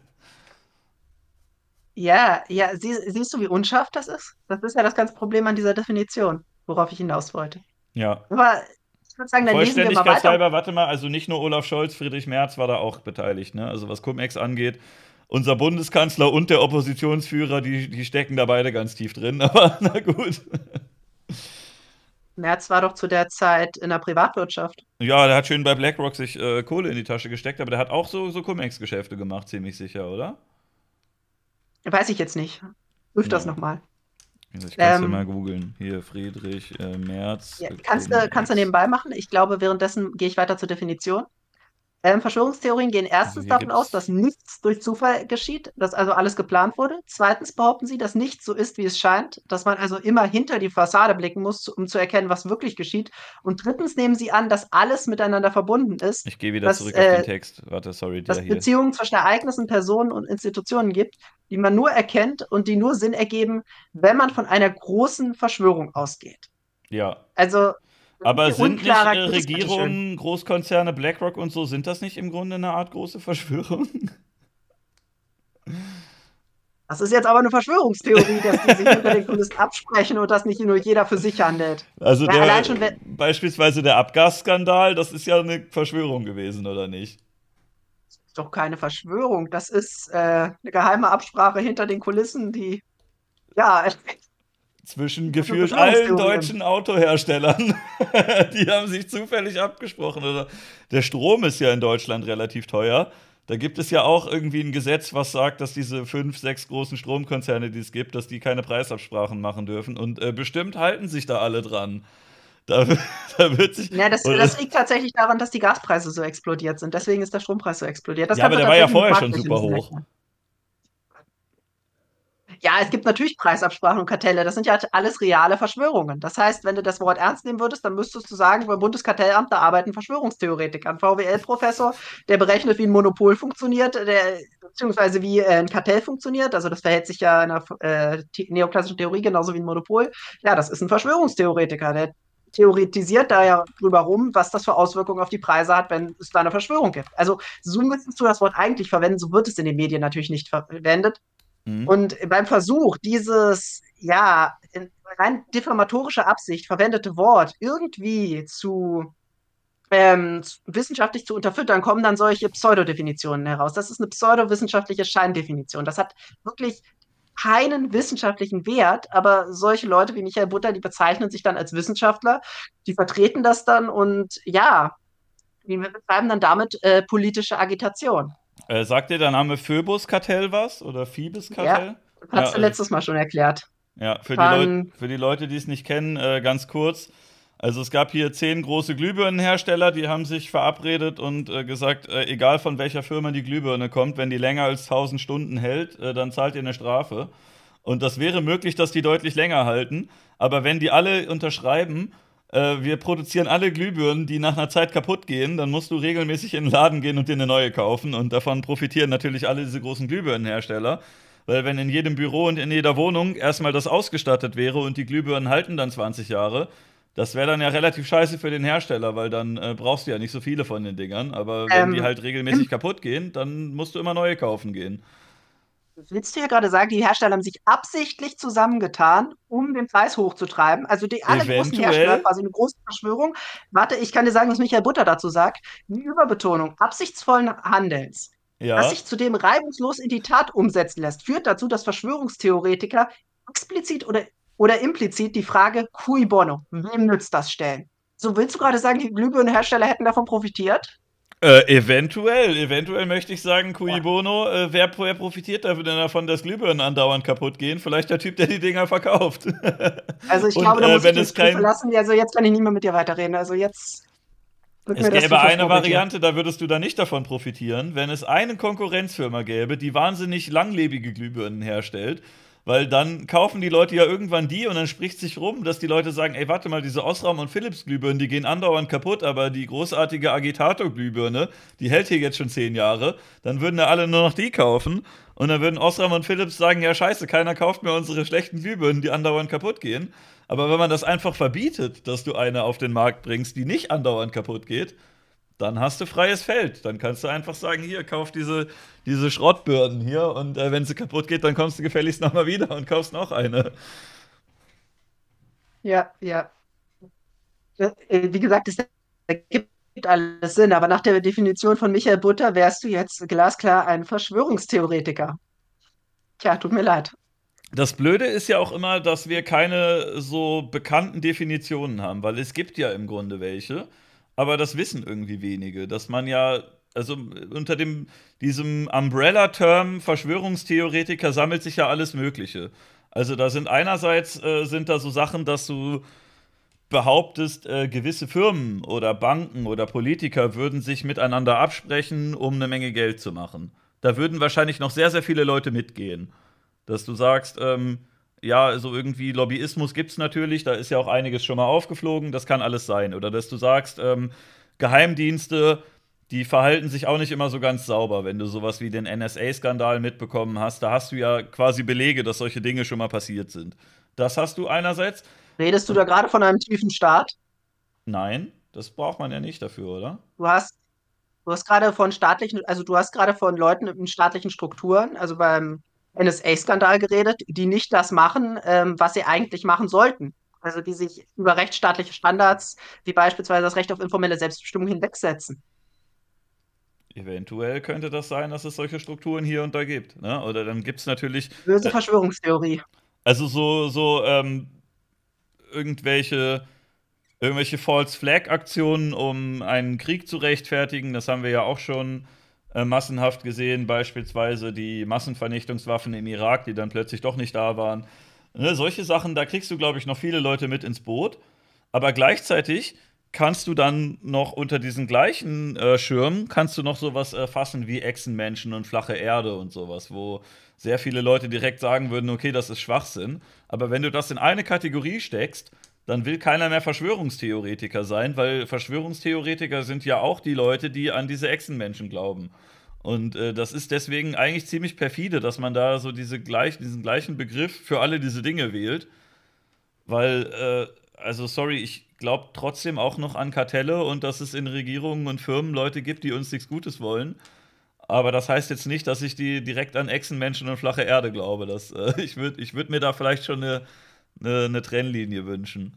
Ja, ja, sie, siehst du, wie unscharf das ist? Das ist ja das ganze Problem an dieser Definition, worauf ich hinaus wollte. Ja. Aber ich würde sagen, dann lesen wir mal weiter. Halber, warte mal, also nicht nur Olaf Scholz, Friedrich Merz war da auch beteiligt, ne? Also was Cum-Ex angeht, unser Bundeskanzler und der Oppositionsführer, die, die stecken da beide ganz tief drin, [laughs] aber na gut. Merz war doch zu der Zeit in der Privatwirtschaft. Ja, der hat schön bei BlackRock sich äh, Kohle in die Tasche gesteckt, aber der hat auch so, so Cum-Ex-Geschäfte gemacht, ziemlich sicher, oder? Weiß ich jetzt nicht. Prüf das nochmal. Also ich kann es ähm, ja mal googeln. Hier, Friedrich äh, Merz. Ja, kannst, du, kannst du nebenbei machen? Ich glaube, währenddessen gehe ich weiter zur Definition. Ähm, Verschwörungstheorien gehen also erstens also davon aus, dass nichts durch Zufall geschieht, dass also alles geplant wurde. Zweitens behaupten sie, dass nichts so ist, wie es scheint, dass man also immer hinter die Fassade blicken muss, um zu erkennen, was wirklich geschieht. Und drittens nehmen sie an, dass alles miteinander verbunden ist. Ich gehe wieder dass, zurück auf den äh, Text. Warte, sorry. Dass es Beziehungen zwischen Ereignissen, Personen und Institutionen gibt, die man nur erkennt und die nur Sinn ergeben, wenn man von einer großen Verschwörung ausgeht. Ja. Also aber sind nicht äh, Regierungen, Großkonzerne, BlackRock und so, sind das nicht im Grunde eine Art große Verschwörung? [laughs] Das ist jetzt aber eine Verschwörungstheorie, dass die sich über den Kulissen absprechen und dass nicht nur jeder für sich handelt. Also Weil der, schon, beispielsweise der Abgasskandal, das ist ja eine Verschwörung gewesen, oder nicht? Das ist doch keine Verschwörung. Das ist äh, eine geheime Absprache hinter den Kulissen, die ja [laughs] zwischen gefühlt allen deutschen Autoherstellern. [laughs] die haben sich zufällig abgesprochen. Oder der Strom ist ja in Deutschland relativ teuer. Da gibt es ja auch irgendwie ein Gesetz, was sagt, dass diese fünf, sechs großen Stromkonzerne, die es gibt, dass die keine Preisabsprachen machen dürfen. Und äh, bestimmt halten sich da alle dran. Da, [laughs] da wird sich. Ja, das, das, liegt tatsächlich daran, dass die Gaspreise so explodiert sind. Deswegen ist der Strompreis so explodiert. Das ja, aber der war ja vorher schon super hoch. Rechnen. Ja, es gibt natürlich Preisabsprachen und Kartelle. Das sind ja halt alles reale Verschwörungen. Das heißt, wenn du das Wort ernst nehmen würdest, dann müsstest du sagen, beim Bundeskartellamt, da arbeiten Verschwörungstheoretiker. Ein VWL-Professor, der berechnet, wie ein Monopol funktioniert, der, beziehungsweise wie äh, ein Kartell funktioniert. Also das verhält sich ja in der äh, neoklassischen Theorie genauso wie ein Monopol. Ja, das ist ein Verschwörungstheoretiker. Der theoretisiert da ja drüber rum, was das für Auswirkungen auf die Preise hat, wenn es da eine Verschwörung gibt. Also so müsstest du das Wort eigentlich verwenden, so wird es in den Medien natürlich nicht verwendet. Mhm. Und beim Versuch, dieses, ja, in rein diffamatorische Absicht verwendete Wort irgendwie zu ähm, wissenschaftlich zu unterfüttern, kommen dann solche Pseudodefinitionen heraus. Das ist eine pseudowissenschaftliche Scheindefinition. Das hat wirklich keinen wissenschaftlichen Wert, aber solche Leute wie Michael Butter, die bezeichnen sich dann als Wissenschaftler, die vertreten das dann und ja, wir betreiben dann damit äh, politische Agitation. Äh, sagt dir der Name Phoebus-Kartell was oder Phoebus-Kartell? Ja, hast ja, du also letztes Mal schon erklärt. Ja, für, die, Leu für die Leute, die es nicht kennen, äh, ganz kurz. Also es gab hier zehn große Glühbirnenhersteller, die haben sich verabredet und äh, gesagt, äh, egal von welcher Firma die Glühbirne kommt, wenn die länger als 1000 Stunden hält, äh, dann zahlt ihr eine Strafe. Und das wäre möglich, dass die deutlich länger halten. Aber wenn die alle unterschreiben äh, wir produzieren alle Glühbirnen, die nach einer Zeit kaputt gehen, dann musst du regelmäßig in den Laden gehen und dir eine neue kaufen. Und davon profitieren natürlich alle diese großen Glühbirnenhersteller. Weil wenn in jedem Büro und in jeder Wohnung erstmal das ausgestattet wäre und die Glühbirnen halten dann 20 Jahre, das wäre dann ja relativ scheiße für den Hersteller, weil dann äh, brauchst du ja nicht so viele von den Dingern. Aber ähm, wenn die halt regelmäßig kaputt gehen, dann musst du immer neue kaufen gehen willst du ja gerade sagen, die Hersteller haben sich absichtlich zusammengetan, um den Preis hochzutreiben. Also die alle Eventuell. großen Hersteller, quasi eine große Verschwörung. Warte, ich kann dir sagen, was Michael Butter dazu sagt. Die Überbetonung absichtsvollen Handelns. Ja. Das sich zudem reibungslos in die Tat umsetzen lässt, führt dazu, dass Verschwörungstheoretiker explizit oder, oder implizit die Frage cui bono, wem nützt das stellen? So willst du gerade sagen, die Glühbirnenhersteller hätten davon profitiert? Äh, eventuell, eventuell möchte ich sagen, Cui Bono, äh, wer, wer, profitiert davon, dass Glühbirnen andauernd kaputt gehen? Vielleicht der Typ, der die Dinger verkauft. [laughs] also ich glaube, Und, äh, da muss ich dich kein... verlassen. Also jetzt kann ich nicht mehr mit dir weiterreden. Also jetzt es gäbe eine Variante, da würdest du da nicht davon profitieren, wenn es eine Konkurrenzfirma gäbe, die wahnsinnig langlebige Glühbirnen herstellt weil dann kaufen die Leute ja irgendwann die und dann spricht sich rum, dass die Leute sagen, ey, warte mal, diese Osram- und Philips-Glühbirnen, die gehen andauernd kaputt, aber die großartige Agitator-Glühbirne, die hält hier jetzt schon zehn Jahre, dann würden da alle nur noch die kaufen und dann würden Osram und Philips sagen, ja scheiße, keiner kauft mehr unsere schlechten Glühbirnen, die andauernd kaputt gehen. Aber wenn man das einfach verbietet, dass du eine auf den Markt bringst, die nicht andauernd kaputt geht, dann hast du freies Feld. Dann kannst du einfach sagen, hier, kauf diese, diese Schrottbirnen hier und äh, wenn sie kaputt geht, dann kommst du gefälligst nochmal wieder und kaufst noch eine. Ja, ja. Äh, wie gesagt, es ergibt alles Sinn, aber nach der Definition von Michael Butter wärst du jetzt glasklar ein Verschwörungstheoretiker. Tja, tut mir leid. Das Blöde ist ja auch immer, dass wir keine so bekannten Definitionen haben, weil es gibt ja im Grunde welche aber das wissen irgendwie wenige, dass man ja also unter dem, diesem Umbrella-Term Verschwörungstheoretiker sammelt sich ja alles Mögliche. Also da sind einerseits äh, sind da so Sachen, dass du behauptest, äh, gewisse Firmen oder Banken oder Politiker würden sich miteinander absprechen, um eine Menge Geld zu machen. Da würden wahrscheinlich noch sehr, sehr viele Leute mitgehen. Dass du sagst, ähm, ja, so also irgendwie Lobbyismus gibt es natürlich, da ist ja auch einiges schon mal aufgeflogen, das kann alles sein. Oder dass du sagst, ähm, Geheimdienste, die verhalten sich auch nicht immer so ganz sauber, wenn du sowas wie den NSA-Skandal mitbekommen hast. Da hast du ja quasi Belege, dass solche Dinge schon mal passiert sind. Das hast du einerseits. Redest du da gerade von einem tiefen Staat? Nein, das braucht man ja nicht dafür, oder? Du hast, du hast gerade von staatlichen, also du hast gerade von Leuten in staatlichen Strukturen, also beim NSA-Skandal geredet, die nicht das machen, ähm, was sie eigentlich machen sollten. Also die sich über rechtsstaatliche Standards wie beispielsweise das Recht auf informelle Selbstbestimmung hinwegsetzen. Eventuell könnte das sein, dass es solche Strukturen hier und da gibt. Ne? Oder dann gibt es natürlich. Böse äh, Verschwörungstheorie. also so, so ähm, irgendwelche irgendwelche False Flag Aktionen, um einen Krieg zu rechtfertigen. Das haben wir ja auch schon äh, massenhaft gesehen, beispielsweise die Massenvernichtungswaffen im Irak, die dann plötzlich doch nicht da waren. Ne, solche Sachen, da kriegst du, glaube ich, noch viele Leute mit ins Boot. Aber gleichzeitig kannst du dann noch unter diesen gleichen äh, Schirmen kannst du noch sowas erfassen äh, wie Echsenmenschen und flache Erde und sowas, wo sehr viele Leute direkt sagen würden, okay, das ist Schwachsinn. Aber wenn du das in eine Kategorie steckst, dann will keiner mehr Verschwörungstheoretiker sein, weil Verschwörungstheoretiker sind ja auch die Leute, die an diese Echsenmenschen glauben. Und äh, das ist deswegen eigentlich ziemlich perfide, dass man da so diese gleich, diesen gleichen Begriff für alle diese Dinge wählt. Weil, äh, also sorry, ich glaube trotzdem auch noch an Kartelle und dass es in Regierungen und Firmen Leute gibt, die uns nichts Gutes wollen. Aber das heißt jetzt nicht, dass ich die direkt an Echsenmenschen und flache Erde glaube. Das, äh, [laughs] ich würde ich würd mir da vielleicht schon eine eine, eine Trennlinie wünschen.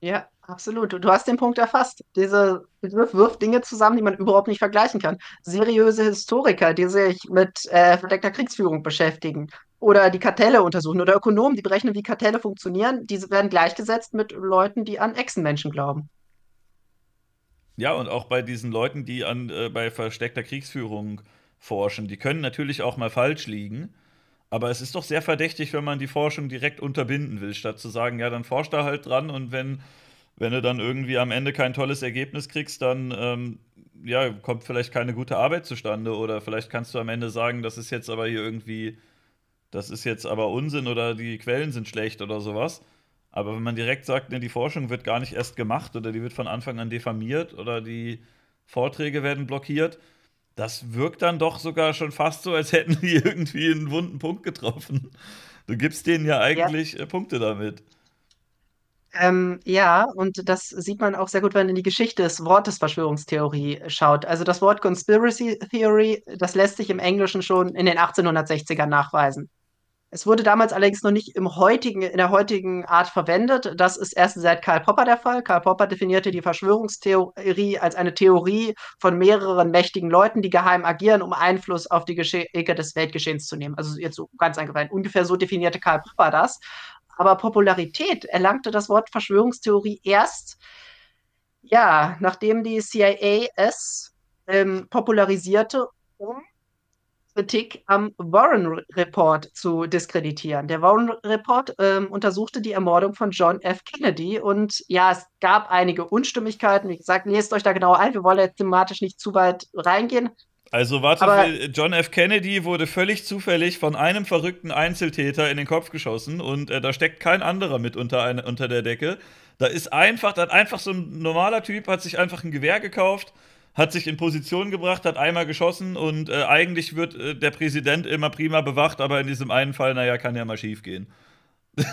Ja, absolut. Du hast den Punkt erfasst. Dieser Begriff wirft Dinge zusammen, die man überhaupt nicht vergleichen kann. Seriöse Historiker, die sich mit äh, verdeckter Kriegsführung beschäftigen oder die Kartelle untersuchen oder Ökonomen, die berechnen, wie Kartelle funktionieren, diese werden gleichgesetzt mit Leuten, die an Echsenmenschen glauben. Ja, und auch bei diesen Leuten, die an, äh, bei versteckter Kriegsführung forschen, die können natürlich auch mal falsch liegen aber es ist doch sehr verdächtig, wenn man die Forschung direkt unterbinden will, statt zu sagen, ja, dann forscht da halt dran und wenn, wenn du dann irgendwie am Ende kein tolles Ergebnis kriegst, dann ähm, ja, kommt vielleicht keine gute Arbeit zustande oder vielleicht kannst du am Ende sagen, das ist jetzt aber hier irgendwie, das ist jetzt aber Unsinn oder die Quellen sind schlecht oder sowas. Aber wenn man direkt sagt, ne, die Forschung wird gar nicht erst gemacht oder die wird von Anfang an diffamiert oder die Vorträge werden blockiert, das wirkt dann doch sogar schon fast so, als hätten die [laughs] irgendwie einen wunden Punkt getroffen. Du gibst denen ja eigentlich ja. Äh, Punkte damit. Ähm, ja, und das sieht man auch sehr gut, wenn man in die Geschichte des Wortes Verschwörungstheorie schaut. Also das Wort Conspiracy Theory, das lässt sich im Englischen schon in den 1860ern nachweisen. Es wurde damals allerdings noch nicht im heutigen, in der heutigen Art verwendet. Das ist erst seit Karl Popper der Fall. Karl Popper definierte die Verschwörungstheorie als eine Theorie von mehreren mächtigen Leuten, die geheim agieren, um Einfluss auf die Geschicke des Weltgeschehens zu nehmen. Also jetzt so ganz allgemein. Ungefähr so definierte Karl Popper das. Aber Popularität erlangte das Wort Verschwörungstheorie erst, ja, nachdem die CIA es ähm, popularisierte, um Kritik am Warren Report zu diskreditieren. Der Warren Report ähm, untersuchte die Ermordung von John F. Kennedy und ja, es gab einige Unstimmigkeiten. Wie gesagt, lest euch da genau ein. Wir wollen jetzt thematisch nicht zu weit reingehen. Also warte, Aber, John F. Kennedy wurde völlig zufällig von einem verrückten Einzeltäter in den Kopf geschossen und äh, da steckt kein anderer mit unter, eine, unter der Decke. Da ist einfach, da hat einfach so ein normaler Typ hat sich einfach ein Gewehr gekauft hat sich in Position gebracht, hat einmal geschossen und äh, eigentlich wird äh, der Präsident immer prima bewacht, aber in diesem einen Fall, naja, kann ja mal schief gehen. [laughs]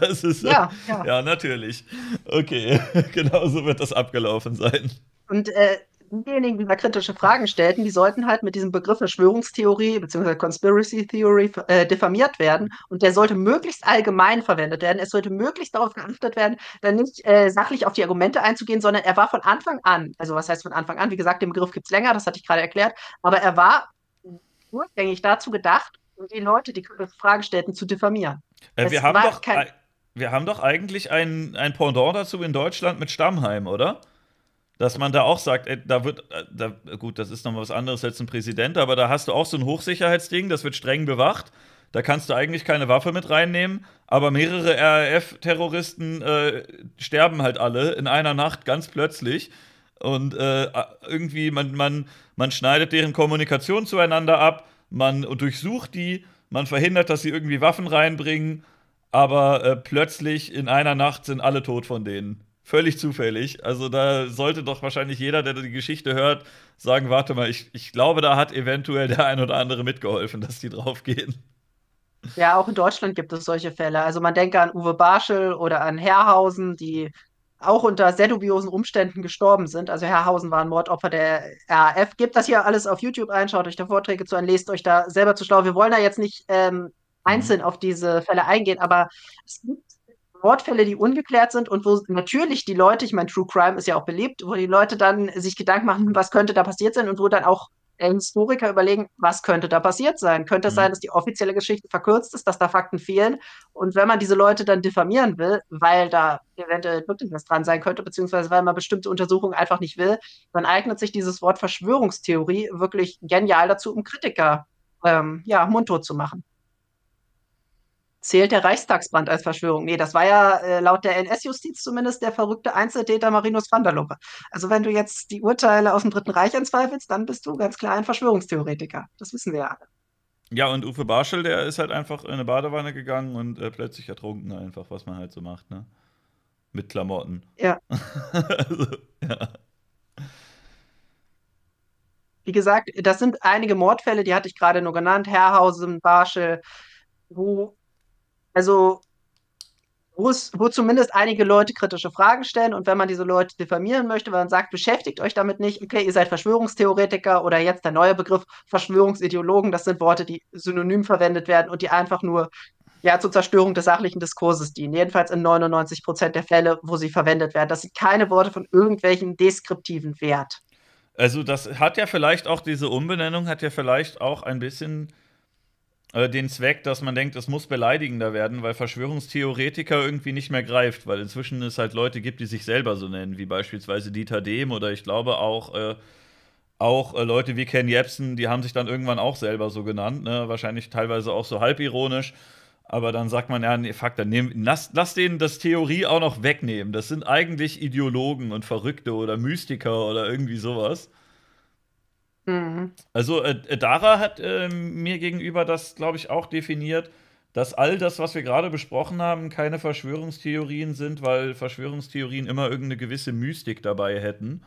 das ist ja, äh, ja. ja, natürlich. Okay, [laughs] genau so wird das abgelaufen sein. Und äh, diejenigen, die da kritische Fragen stellten, die sollten halt mit diesem Begriff Verschwörungstheorie bzw. Conspiracy Theory äh, diffamiert werden und der sollte möglichst allgemein verwendet werden. Es sollte möglichst darauf geachtet werden, dann nicht äh, sachlich auf die Argumente einzugehen, sondern er war von Anfang an, also was heißt von Anfang an, wie gesagt, den Begriff gibt es länger, das hatte ich gerade erklärt, aber er war ursprünglich dazu gedacht, die Leute, die kritische Fragen stellten, zu diffamieren. Äh, wir, haben doch, wir haben doch eigentlich ein, ein Pendant dazu in Deutschland mit Stammheim, oder? dass man da auch sagt, ey, da wird, äh, da, gut, das ist nochmal was anderes als ein Präsident, aber da hast du auch so ein Hochsicherheitsding, das wird streng bewacht. Da kannst du eigentlich keine Waffe mit reinnehmen, aber mehrere RAF-Terroristen äh, sterben halt alle in einer Nacht ganz plötzlich. Und äh, irgendwie, man, man, man schneidet deren Kommunikation zueinander ab, man durchsucht die, man verhindert, dass sie irgendwie Waffen reinbringen, aber äh, plötzlich in einer Nacht sind alle tot von denen. Völlig zufällig. Also da sollte doch wahrscheinlich jeder, der die Geschichte hört, sagen, warte mal, ich, ich glaube, da hat eventuell der ein oder andere mitgeholfen, dass die draufgehen. Ja, auch in Deutschland gibt es solche Fälle. Also man denke an Uwe Barschel oder an Herrhausen, die auch unter sehr dubiosen Umständen gestorben sind. Also Herrhausen war ein Mordopfer der RAF. Gebt das hier alles auf YouTube ein, schaut euch da Vorträge zu an, lest euch da selber zu schlau. Wir wollen da jetzt nicht ähm, mhm. einzeln auf diese Fälle eingehen, aber es gibt Mordfälle, die ungeklärt sind und wo natürlich die Leute, ich meine, True Crime ist ja auch belebt, wo die Leute dann sich Gedanken machen, was könnte da passiert sein und wo dann auch äh, Historiker überlegen, was könnte da passiert sein? Könnte es mhm. sein, dass die offizielle Geschichte verkürzt ist, dass da Fakten fehlen? Und wenn man diese Leute dann diffamieren will, weil da eventuell wirklich was dran sein könnte, beziehungsweise weil man bestimmte Untersuchungen einfach nicht will, dann eignet sich dieses Wort Verschwörungstheorie wirklich genial dazu, um Kritiker ähm, ja, mundtot zu machen. Zählt der Reichstagsbrand als Verschwörung? Nee, das war ja äh, laut der NS-Justiz zumindest der verrückte Einzeltäter Marinus van der Luppe. Also wenn du jetzt die Urteile aus dem Dritten Reich anzweifelst, dann bist du ganz klar ein Verschwörungstheoretiker. Das wissen wir ja alle. Ja, und Uwe Barschel, der ist halt einfach in eine Badewanne gegangen und äh, plötzlich ertrunken einfach, was man halt so macht, ne? Mit Klamotten. Ja. [laughs] also, ja. Wie gesagt, das sind einige Mordfälle, die hatte ich gerade nur genannt. Herrhausen, Barschel, wo also wo, es, wo zumindest einige Leute kritische Fragen stellen und wenn man diese Leute diffamieren möchte, weil man sagt, beschäftigt euch damit nicht, okay, ihr seid Verschwörungstheoretiker oder jetzt der neue Begriff Verschwörungsideologen, das sind Worte, die synonym verwendet werden und die einfach nur ja, zur Zerstörung des sachlichen Diskurses dienen. Jedenfalls in 99 Prozent der Fälle, wo sie verwendet werden. Das sind keine Worte von irgendwelchen deskriptiven Wert. Also das hat ja vielleicht auch, diese Umbenennung hat ja vielleicht auch ein bisschen äh, den Zweck, dass man denkt, es muss beleidigender werden, weil Verschwörungstheoretiker irgendwie nicht mehr greift, weil inzwischen es halt Leute gibt, die sich selber so nennen, wie beispielsweise Dieter Dehm oder ich glaube auch, äh, auch äh, Leute wie Ken Jebsen, die haben sich dann irgendwann auch selber so genannt, ne? wahrscheinlich teilweise auch so halbironisch. Aber dann sagt man, ja, nee, fuck, dann nehm, lass, lass denen das Theorie auch noch wegnehmen. Das sind eigentlich Ideologen und Verrückte oder Mystiker oder irgendwie sowas. Mhm. Also äh, Dara hat äh, mir gegenüber das, glaube ich, auch definiert, dass all das, was wir gerade besprochen haben, keine Verschwörungstheorien sind, weil Verschwörungstheorien immer irgendeine gewisse Mystik dabei hätten,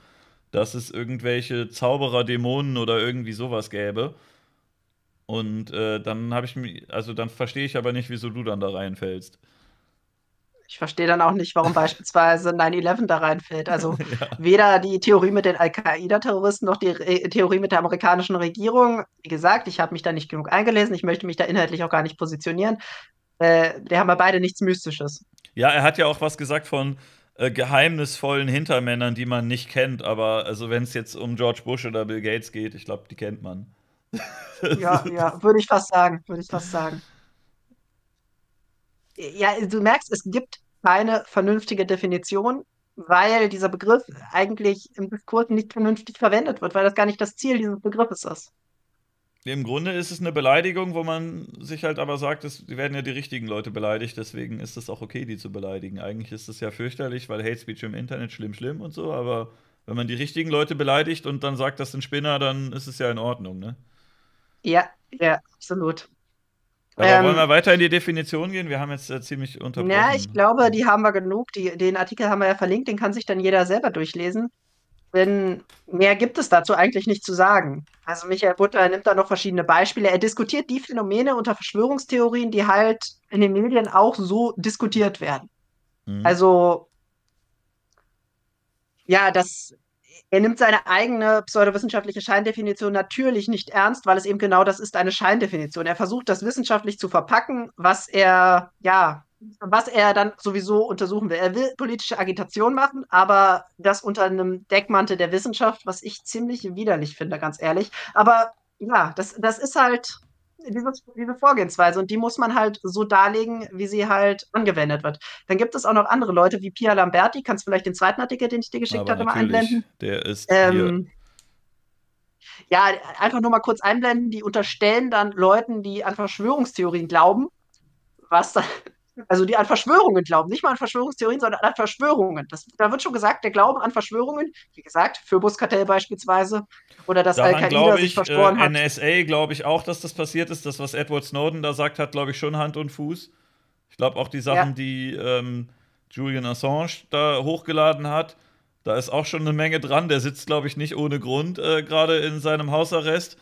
dass es irgendwelche Zauberer, Dämonen oder irgendwie sowas gäbe. Und äh, dann habe ich mich, also dann verstehe ich aber nicht, wieso du dann da reinfällst ich verstehe dann auch nicht, warum [laughs] beispielsweise 9-11 da reinfällt. Also [laughs] ja. weder die Theorie mit den Al-Qaida-Terroristen noch die Re äh, Theorie mit der amerikanischen Regierung. Wie gesagt, ich habe mich da nicht genug eingelesen. Ich möchte mich da inhaltlich auch gar nicht positionieren. Äh, wir haben ja beide nichts Mystisches. Ja, er hat ja auch was gesagt von äh, geheimnisvollen Hintermännern, die man nicht kennt. Aber also wenn es jetzt um George Bush oder Bill Gates geht, ich glaube, die kennt man. ja, ja, würde ich fast sagen, würde ich fast sagen ja, du merkst, es gibt keine vernünftige Definition, weil dieser Begriff eigentlich im Diskurs nicht vernünftig verwendet wird, weil das gar nicht das Ziel dieses Begriffes ist. Im Grunde ist es eine Beleidigung, wo man sich halt aber sagt, es werden ja die richtigen Leute beleidigt, deswegen ist es auch okay, die zu beleidigen. Eigentlich ist es ja fürchterlich, weil Hate Speech im Internet schlimm, schlimm und so, aber wenn man die richtigen Leute beleidigt und dann sagt, das sind Spinner, dann ist es ja in Ordnung, ne? Ja, ja, absolut. Aber ähm, wollen wir weiter in die Definition gehen? Wir haben jetzt äh, ziemlich unterbrochen. Ja, ich glaube, die haben wir genug. Die, den Artikel haben wir ja verlinkt, den kann sich dann jeder selber durchlesen. Denn mehr gibt es dazu eigentlich nicht zu sagen. Also Michael Butter nimmt da noch verschiedene Beispiele. Er diskutiert die Phänomene unter Verschwörungstheorien, die halt in den Medien auch so diskutiert werden. Mhm. Also ja, das er nimmt seine eigene pseudowissenschaftliche Scheindefinition natürlich nicht ernst, weil es eben genau das ist, eine Scheindefinition. Er versucht, das wissenschaftlich zu verpacken, was er, ja, was er dann sowieso untersuchen will. Er will politische Agitation machen, aber das unter einem Deckmantel der Wissenschaft, was ich ziemlich widerlich finde, ganz ehrlich. Aber ja, das, das ist halt dieses, diese Vorgehensweise und die muss man halt so darlegen, wie sie halt angewendet wird. Dann gibt es auch noch andere Leute wie Pia Lamberti, kannst vielleicht den zweiten Artikel, den ich dir geschickt habe, mal einblenden. Der ist ähm, ja, einfach nur mal kurz einblenden, die unterstellen dann Leuten, die an Verschwörungstheorien glauben, was dann also die an Verschwörungen glauben, nicht mal an Verschwörungstheorien, sondern an Verschwörungen. Das, da wird schon gesagt, der Glauben an Verschwörungen, wie gesagt, Fürbuskartell beispielsweise, oder dass Al-Qaida sich versporen äh, hat. NSA glaube ich auch, dass das passiert ist. Das, was Edward Snowden da sagt, hat glaube ich schon Hand und Fuß. Ich glaube auch die Sachen, ja. die ähm, Julian Assange da hochgeladen hat, da ist auch schon eine Menge dran. Der sitzt glaube ich nicht ohne Grund äh, gerade in seinem Hausarrest.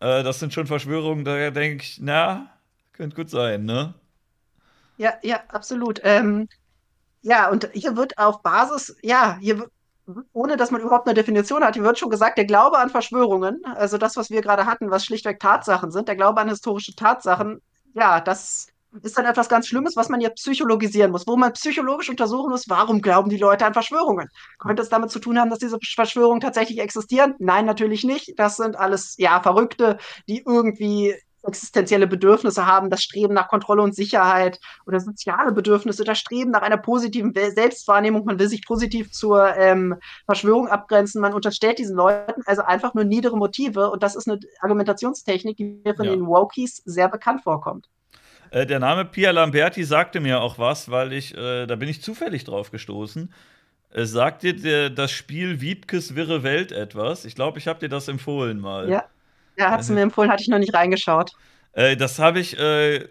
Äh, das sind schon Verschwörungen, da denke ich, na, könnte gut sein, ne? ja, ja, absolut. Ähm, ja, und hier wird auf Basis, ja, hier ohne dass man überhaupt eine Definition hat, hier wird schon gesagt, der Glaube an Verschwörungen, also das, was wir gerade hatten, was schlichtweg Tatsachen sind, der Glaube an historische Tatsachen, ja, das ist dann etwas ganz Schlimmes, was man jetzt psychologisieren muss, wo man psychologisch untersuchen muss, warum glauben die Leute an Verschwörungen? Könnte es damit zu tun haben, dass diese Verschwörungen tatsächlich existieren? Nein, natürlich nicht. Das sind alles, ja, Verrückte, die irgendwie existenzielle Bedürfnisse haben, das Streben nach Kontrolle und Sicherheit oder soziale Bedürfnisse, das Streben nach einer positiven Selbstwahrnehmung. Man will sich positiv zur ähm, Verschwörung abgrenzen. Man unterstellt diesen Leuten also einfach nur niedere Motive. Und das ist eine Argumentationstechnik, die mir von ja. den Wokies sehr bekannt vorkommt. Äh, der Name Pia Lamberti sagte mir auch was, weil ich, äh, da bin ich zufällig drauf gestoßen. Es äh, sagt dir das Spiel Wiebkes Wirre Welt etwas? Ich glaube, ich habe dir das empfohlen mal. Ja. Ja, hat es also mir empfohlen, hatte ich noch nicht reingeschaut. Äh, das habe ich äh,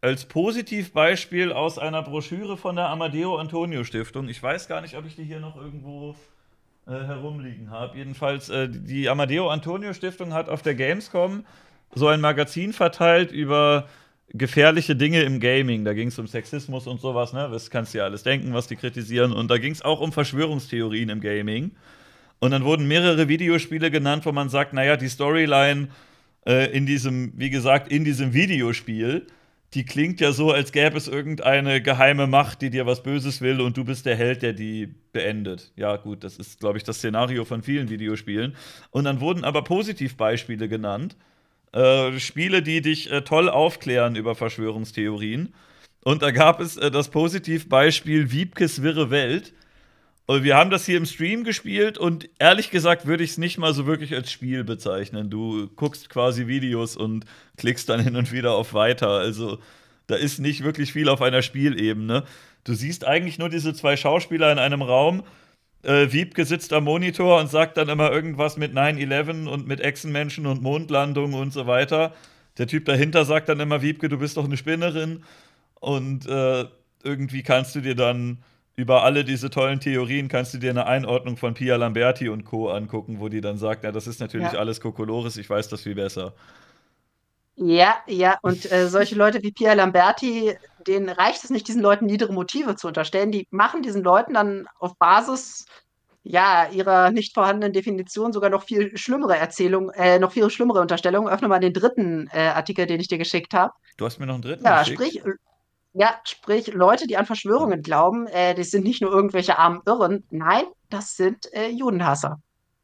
als Positivbeispiel aus einer Broschüre von der Amadeo Antonio Stiftung. Ich weiß gar nicht, ob ich die hier noch irgendwo äh, herumliegen habe. Jedenfalls, äh, die Amadeo Antonio Stiftung hat auf der Gamescom so ein Magazin verteilt über gefährliche Dinge im Gaming. Da ging es um Sexismus und sowas, ne? Das kannst du ja alles denken, was die kritisieren. Und da ging es auch um Verschwörungstheorien im Gaming. Und dann wurden mehrere Videospiele genannt, wo man sagt, naja, die Storyline äh, in diesem, wie gesagt, in diesem Videospiel, die klingt ja so, als gäbe es irgendeine geheime Macht, die dir was Böses will und du bist der Held, der die beendet. Ja, gut, das ist, glaube ich, das Szenario von vielen Videospielen. Und dann wurden aber Positivbeispiele genannt. Äh, Spiele, die dich äh, toll aufklären über Verschwörungstheorien. Und da gab es äh, das Positivbeispiel Wiebkes Wirre Welt, und wir haben das hier im Stream gespielt und ehrlich gesagt würde ich es nicht mal so wirklich als Spiel bezeichnen. Du guckst quasi Videos und klickst dann hin und wieder auf Weiter. Also da ist nicht wirklich viel auf einer Spielebene. Du siehst eigentlich nur diese zwei Schauspieler in einem Raum. Äh, Wiebke sitzt am Monitor und sagt dann immer irgendwas mit 9-11 und mit Echsenmenschen und Mondlandung und so weiter. Der Typ dahinter sagt dann immer, Wiebke, du bist doch eine Spinnerin. Und äh, irgendwie kannst du dir dann über alle diese tollen Theorien kannst du dir eine Einordnung von Pia Lamberti und Co. angucken, wo die dann sagt, ja, das ist natürlich ja. alles Kokolores, ich weiß das viel besser. Ja, ja, und äh, solche Leute wie Pia Lamberti, denen reicht es nicht, diesen Leuten niedere Motive zu unterstellen. Die machen diesen Leuten dann auf Basis ja, ihrer nicht vorhandenen Definition sogar noch viel schlimmere Erzählungen, äh, noch viel schlimmere Unterstellungen. Öffne mal den dritten äh, Artikel, den ich dir geschickt habe. Du hast mir noch einen dritten ja, geschickt? Ja, sprich, ja, sprich, Leute, die an Verschwörungen glauben, äh, die sind nicht nur irgendwelche armen Irren. Nein, das sind äh, Judenhasser.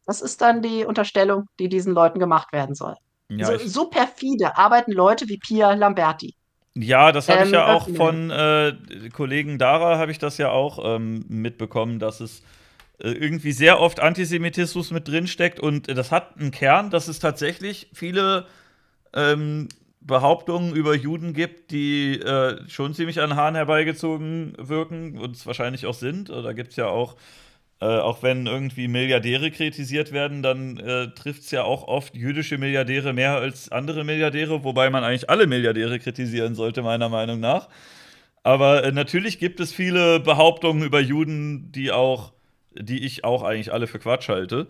Das ist dann die Unterstellung, die diesen Leuten gemacht werden soll. Ja, so, so, perfide arbeiten Leute wie Pia Lamberti. Ja, das habe ähm, ich ja ähm, auch von äh, Kollegen Dara habe ich das ja auch ähm, mitbekommen, dass es äh, irgendwie sehr oft Antisemitismus mit drinsteckt und äh, das hat einen Kern, dass es tatsächlich viele ähm, Behauptungen über Juden gibt, die äh, schon ziemlich an Hahn herbeigezogen wirken und es wahrscheinlich auch sind. Da gibt es ja auch, äh, auch wenn irgendwie Milliardäre kritisiert werden, dann äh, trifft es ja auch oft jüdische Milliardäre mehr als andere Milliardäre, wobei man eigentlich alle Milliardäre kritisieren sollte, meiner Meinung nach. Aber äh, natürlich gibt es viele Behauptungen über Juden, die auch, die ich auch eigentlich alle für Quatsch halte.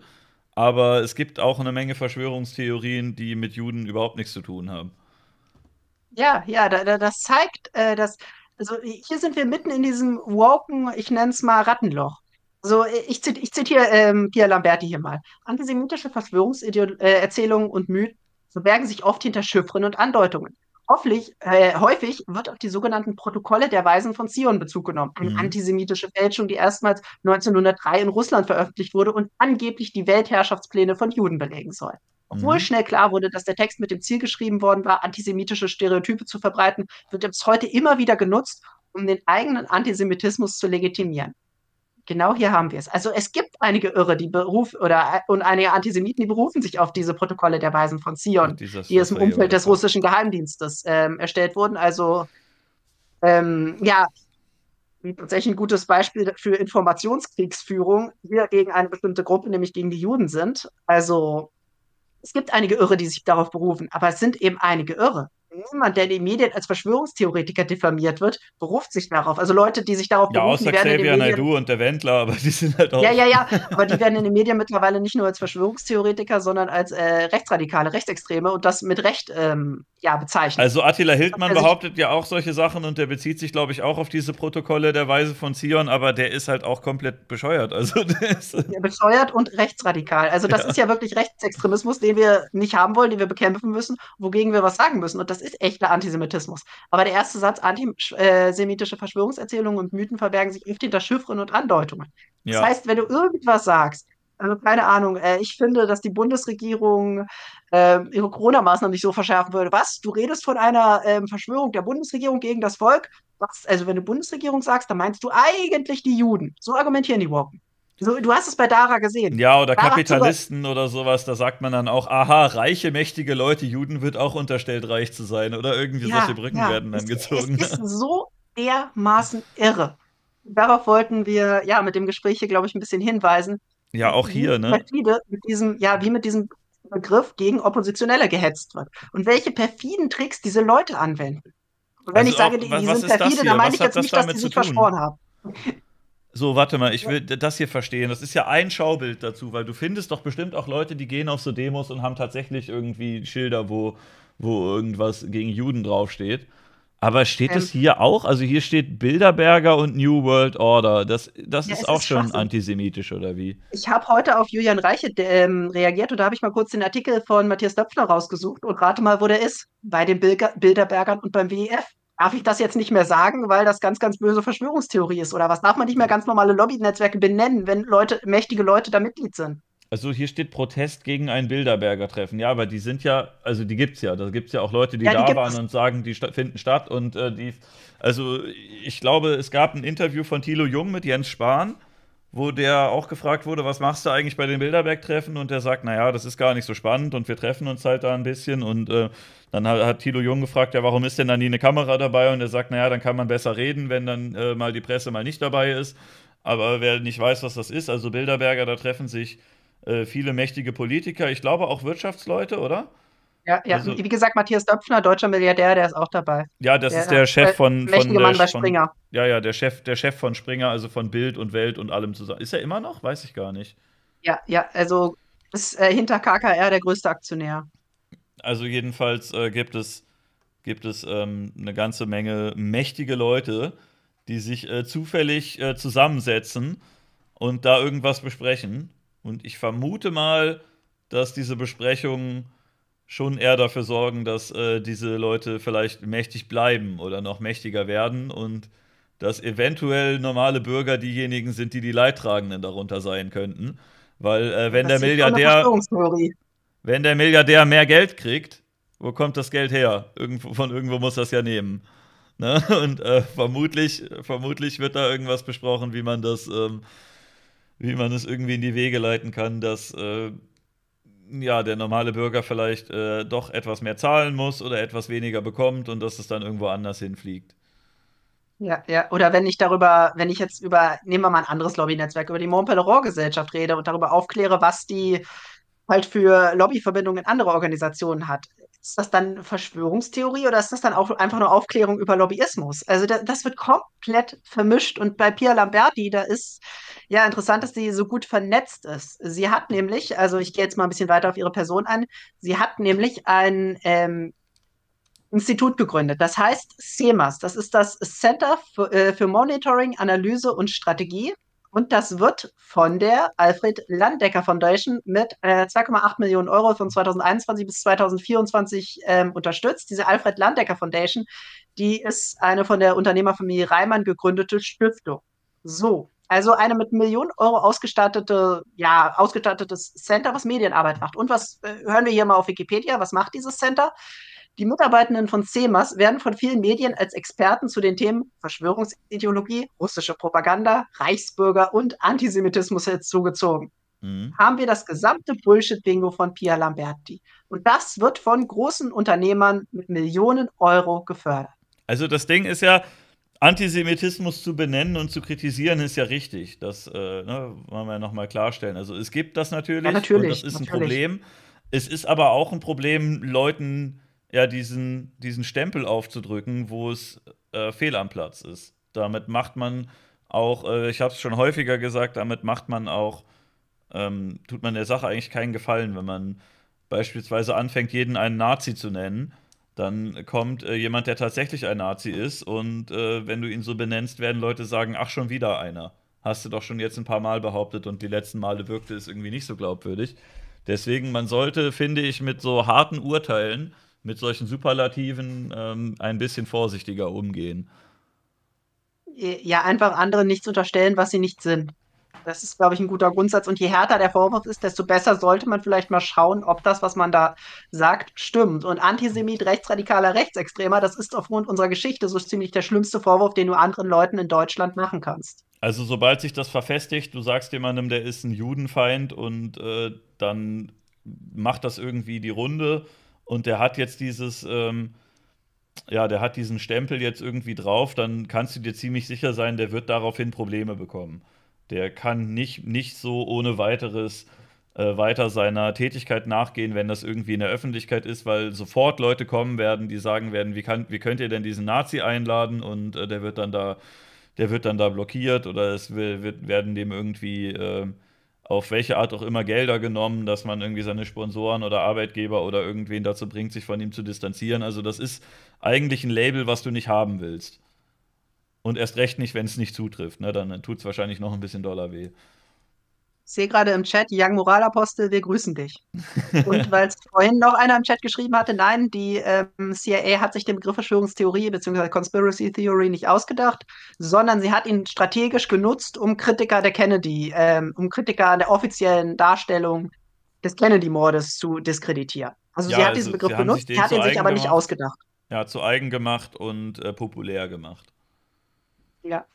Aber es gibt auch eine Menge Verschwörungstheorien, die mit Juden überhaupt nichts zu tun haben. Ja, ja, da, da, das zeigt, äh, dass, also hier sind wir mitten in diesem woken, ich nenne es mal Rattenloch. Also ich, zit, ich zitiere ähm, Pia Lamberti hier mal. Antisemitische Verschwörungserzählungen äh, und Mythen verbergen sich oft hinter Chiffren und Andeutungen. Hoffentlich, äh, häufig wird auf die sogenannten Protokolle der Weisen von Zion Bezug genommen. Eine mhm. antisemitische Fälschung, die erstmals 1903 in Russland veröffentlicht wurde und angeblich die Weltherrschaftspläne von Juden belegen soll. Obwohl mhm. schnell klar wurde, dass der Text mit dem Ziel geschrieben worden war, antisemitische Stereotype zu verbreiten, wird er bis heute immer wieder genutzt, um den eigenen Antisemitismus zu legitimieren genau hier haben wir es. Also es gibt einige Irre, die berufen oder äh, und einige Antisemiten, die berufen sich auf diese Protokolle der Weisen von Zion, die aus dem Umfeld des russischen Geheimdienstes ähm, erstellt wurden. Also ähm, ja, tatsächlich ein gutes Beispiel für Informationskriegsführung, wir gegen eine bestimmte Gruppe, nämlich gegen die Juden sind. Also es gibt einige Irre, die sich darauf berufen, aber es sind eben einige Irre niemand, der in den Medien als Verschwörungstheoretiker diffamiert wird, beruft sich darauf. Also Leute, die sich darauf ja, berufen, außer werden Xavier in den Medien, Naidu und der Wendler, aber die sind halt auch... Ja, ja, ja, aber die werden in den Medien mittlerweile nicht nur als Verschwörungstheoretiker, sondern als äh, Rechtsradikale, Rechtsextreme und das mit Recht ähm, ja, bezeichnet. Also Attila Hildmann behauptet ja auch solche Sachen und der bezieht sich, glaube ich, auch auf diese Protokolle der Weise von Zion, aber der ist halt auch komplett bescheuert. Also [laughs] ja, bescheuert und rechtsradikal. Also das ja. ist ja wirklich Rechtsextremismus, den wir nicht haben wollen, den wir bekämpfen müssen, wogegen wir was sagen müssen. Und das ist echter Antisemitismus. Aber der erste Satz, antisemitische äh, Verschwörungserzählungen und Mythen verbergen sich oft hinter Chiffren und Andeutungen. Ja. Das heißt, wenn du irgendwas sagst, also keine Ahnung, äh, ich finde, dass die Bundesregierung ähm, ihre Corona-Maßnahmen nicht so verschärfen würde. Was? Du redest von einer ähm, Verschwörung der Bundesregierung gegen das Volk? Was? Also, wenn du Bundesregierung sagst, dann meinst du eigentlich die Juden. So argumentieren die Walken. So, du hast es bei Dara gesehen. Ja, oder Dara Kapitalisten oder sowas, da sagt man dann auch, aha, reiche, mächtige Leute, Juden wird auch unterstellt, reich zu sein. Oder irgendwie ja, solche Brücken ja. werden dann gezogen. Das ne? ist so dermaßen irre. Darauf wollten wir ja mit dem Gespräch hier, glaube ich, ein bisschen hinweisen. Ja, auch hier, ne? Mit diesem, ja, wie mit diesem Begriff gegen Oppositionelle gehetzt wird und welche perfiden Tricks diese Leute anwenden. Und wenn also ich sage, die, die sind perfide, dann meine ich jetzt das nicht, dass die sich verschworen haben. So, warte mal, ich will das hier verstehen. Das ist ja ein Schaubild dazu, weil du findest doch bestimmt auch Leute, die gehen auf so Demos und haben tatsächlich irgendwie Schilder, wo, wo irgendwas gegen Juden draufsteht. Aber steht ähm, es hier auch? Also hier steht Bilderberger und New World Order. Das, das ja, ist auch ist schon antisemitisch, oder wie? Ich habe heute auf Julian Reichelt ähm, reagiert und da habe ich mal kurz den Artikel von Matthias Döpfner rausgesucht und rate mal, wo der ist. Bei den Bilger Bilderbergern und beim WEF. Darf ich das jetzt nicht mehr sagen, weil das ganz, ganz böse Verschwörungstheorie ist? Oder was darf man nicht mehr ganz normale Lobbynetzwerke benennen, wenn Leute, mächtige Leute da Mitglied sind? Also hier steht Protest gegen ein Bilderberger Treffen. Ja, aber die sind ja, also die gibt es ja. Da gibt es ja auch Leute, die, ja, die da waren und sagen, die sta finden statt. Und äh, die, also ich glaube, es gab ein Interview von Thilo Jung mit Jens Spahn, wo der auch gefragt wurde, was machst du eigentlich bei den Bilderberg Treffen? Und der sagt, naja, das ist gar nicht so spannend und wir treffen uns halt da ein bisschen. Und äh, dann hat, hat Thilo Jung gefragt, ja, warum ist denn da nie eine Kamera dabei? Und er sagt, naja, dann kann man besser reden, wenn dann äh, mal die Presse mal nicht dabei ist. Aber wer nicht weiß, was das ist, also Bilderberger, da treffen sich äh, viele mächtige Politiker, ich glaube auch Wirtschaftsleute, oder? Ja, ja. Also, wie gesagt, Matthias Döpfner, deutscher Milliardär, der ist auch dabei. Ja, das der, ist der Chef äh, von, von, der, Mann bei Springer. Von, ja, ja, der Chef, der Chef von Springer, also von Bild und Welt und allem zusammen. Ist er immer noch? Weiß ich gar nicht. Ja, ja, also ist äh, hinter KKR der größte Aktionär. Also jedenfalls äh, gibt es, gibt es ähm, eine ganze Menge mächtige Leute, die sich äh, zufällig äh, zusammensetzen und da irgendwas besprechen. Und ich vermute mal, dass diese Besprechungen schon eher dafür sorgen, dass äh, diese Leute vielleicht mächtig bleiben oder noch mächtiger werden und dass eventuell normale Bürger diejenigen sind, die die Leidtragenden darunter sein könnten. Weil äh, wenn, der Milliardär, wenn der Milliardär mehr Geld kriegt, wo kommt das Geld her? Irgendwo, von irgendwo muss das ja nehmen. Ne? [laughs] Und äh, vermutlich, vermutlich wird da irgendwas besprochen, wie man das ähm, wie man es irgendwie in die Wege leiten kann, dass äh, ja, der normale Bürger vielleicht äh, doch etwas mehr zahlen muss oder etwas weniger bekommt und dass es dann irgendwo anders hinfliegt. Ja, ja, oder wenn ich darüber, wenn ich jetzt über, nehmen wir mal ein anderes Lobbynetzwerk, über die Montpellier-Gesellschaft rede und darüber aufkläre, was die halt für Lobbyverbindungen in andere Organisationen hat. Ist das dann Verschwörungstheorie oder ist das dann auch einfach nur Aufklärung über Lobbyismus? Also da, das wird komplett vermischt. Und bei Pia Lamberti, da ist ja interessant, dass sie so gut vernetzt ist. Sie hat nämlich, also ich gehe jetzt mal ein bisschen weiter auf ihre Person ein, sie hat nämlich ein ähm, Institut gegründet. Das heißt CEMAS. Das ist das Center für, äh, für Monitoring, Analyse und Strategie. Und das wird von der Alfred Landecker Foundation mit äh, 2,8 Millionen Euro von 2021 bis 2024 ähm, unterstützt. Diese Alfred Landecker Foundation, die ist eine von der Unternehmerfamilie Reimann gegründete Stiftung. So, also eine mit Millionen Euro ausgestattete, ja, ausgestattetes Center, was Medienarbeit macht. Und was äh, hören wir hier mal auf Wikipedia? Was macht dieses Center? Die Mitarbeitenden von CEMAS werden von vielen Medien als Experten zu den Themen Verschwörungsideologie, russische Propaganda, Reichsbürger und Antisemitismus zugezogen. Mhm. Haben wir das gesamte Bullshit-Bingo von Pia Lamberti. Und das wird von großen Unternehmern mit Millionen Euro gefördert. Also das Ding ist ja, Antisemitismus zu benennen und zu kritisieren ist ja richtig. Das äh, ne, wollen wir nochmal klarstellen. Also es gibt das natürlich, ja, natürlich das ist natürlich. ein Problem. Es ist aber auch ein Problem, Leuten ja, diesen, diesen Stempel aufzudrücken, wo es äh, fehl am Platz ist. Damit macht man auch, äh, ich habe es schon häufiger gesagt, damit macht man auch, ähm, tut man der Sache eigentlich keinen Gefallen, wenn man beispielsweise anfängt, jeden einen Nazi zu nennen. Dann kommt äh, jemand, der tatsächlich ein Nazi ist, und äh, wenn du ihn so benennst, werden Leute sagen: Ach, schon wieder einer. Hast du doch schon jetzt ein paar Mal behauptet und die letzten Male wirkte es irgendwie nicht so glaubwürdig. Deswegen, man sollte, finde ich, mit so harten Urteilen mit solchen Superlativen ähm, ein bisschen vorsichtiger umgehen. Ja, einfach anderen nichts unterstellen, was sie nicht sind. Das ist, glaube ich, ein guter Grundsatz. Und je härter der Vorwurf ist, desto besser sollte man vielleicht mal schauen, ob das, was man da sagt, stimmt. Und Antisemit, rechtsradikaler, rechtsextremer, das ist aufgrund unserer Geschichte so ziemlich der schlimmste Vorwurf, den du anderen Leuten in Deutschland machen kannst. Also sobald sich das verfestigt, du sagst jemandem, der ist ein Judenfeind und äh, dann macht das irgendwie die Runde und der hat jetzt dieses, ähm, ja, der hat diesen Stempel jetzt irgendwie drauf, dann kannst du dir ziemlich sicher sein, der wird daraufhin Probleme bekommen. Der kann nicht, nicht so ohne weiteres äh, weiter seiner Tätigkeit nachgehen, wenn das irgendwie in der Öffentlichkeit ist, weil sofort Leute kommen werden, die sagen werden, wie, kann, wie könnt ihr denn diesen Nazi einladen und äh, der wird dann da, der wird dann da blockiert oder es will, wird, werden dem irgendwie äh, auf welche Art auch immer Gelder genommen, dass man irgendwie seine Sponsoren oder Arbeitgeber oder irgendwen dazu bringt, sich von ihm zu distanzieren. Also das ist eigentlich ein Label, was du nicht haben willst. Und erst recht nicht, wenn es nicht zutrifft. Ne? Dann tut es wahrscheinlich noch ein bisschen doller weh sehe gerade im Chat, Young Moralapostel, wir grüßen dich. Und [laughs] weil es vorhin noch einer im Chat geschrieben hatte, nein, die ähm, CIA hat sich den Begriff Verschwörungstheorie bzw. Conspiracy Theory nicht ausgedacht, sondern sie hat ihn strategisch genutzt, um Kritiker der Kennedy, ähm, um Kritiker der offiziellen Darstellung des Kennedy-Mordes zu diskreditieren. Also ja, also sie hat also diesen Begriff benutzt, hat ihn sich aber gemacht. nicht ausgedacht. Ja, zu eigen gemacht und äh, populär gemacht. Ja.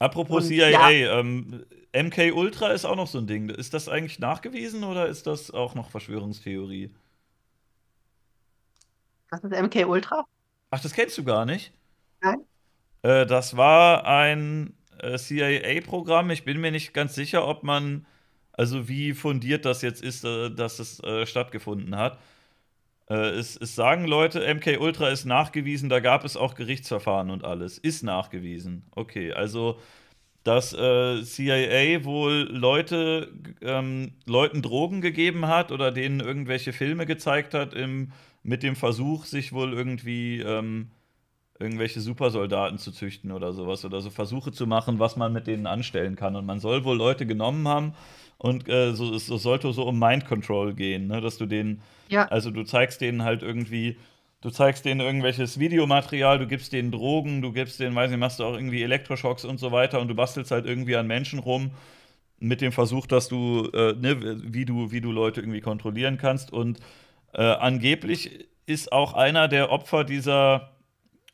Apropos Und, CIA, ja. ähm, MK Ultra ist auch noch so ein Ding. Ist das eigentlich nachgewiesen oder ist das auch noch Verschwörungstheorie? Was ist MK Ultra? Ach, das kennst du gar nicht? Nein. Äh, das war ein äh, CIA-Programm. Ich bin mir nicht ganz sicher, ob man, also wie fundiert das jetzt ist, äh, dass es äh, stattgefunden hat. Äh, es, es, sagen Leute, MK Ultra ist nachgewiesen, da gab es auch Gerichtsverfahren und alles. Ist nachgewiesen. Okay, also dass äh, CIA wohl Leute, ähm, Leuten Drogen gegeben hat oder denen irgendwelche Filme gezeigt hat im, mit dem Versuch, sich wohl irgendwie ähm, irgendwelche Supersoldaten zu züchten oder sowas oder so Versuche zu machen, was man mit denen anstellen kann. Und man soll wohl Leute genommen haben, und äh, so, es, es, sollte so um Mind Control gehen, ne? dass du denen, ja. also du zeigst denen halt irgendwie, du zeigst denen irgendwelches Videomaterial, du gibst denen Drogen, du gibst denen, weiß nicht, machst du auch irgendwie Elektroschocks und so weiter und du bastelst halt irgendwie an Menschen rum mit dem Versuch, dass du, äh, ne, wie du, wie du Leute irgendwie kontrollieren kannst und äh, angeblich ist auch einer der Opfer dieser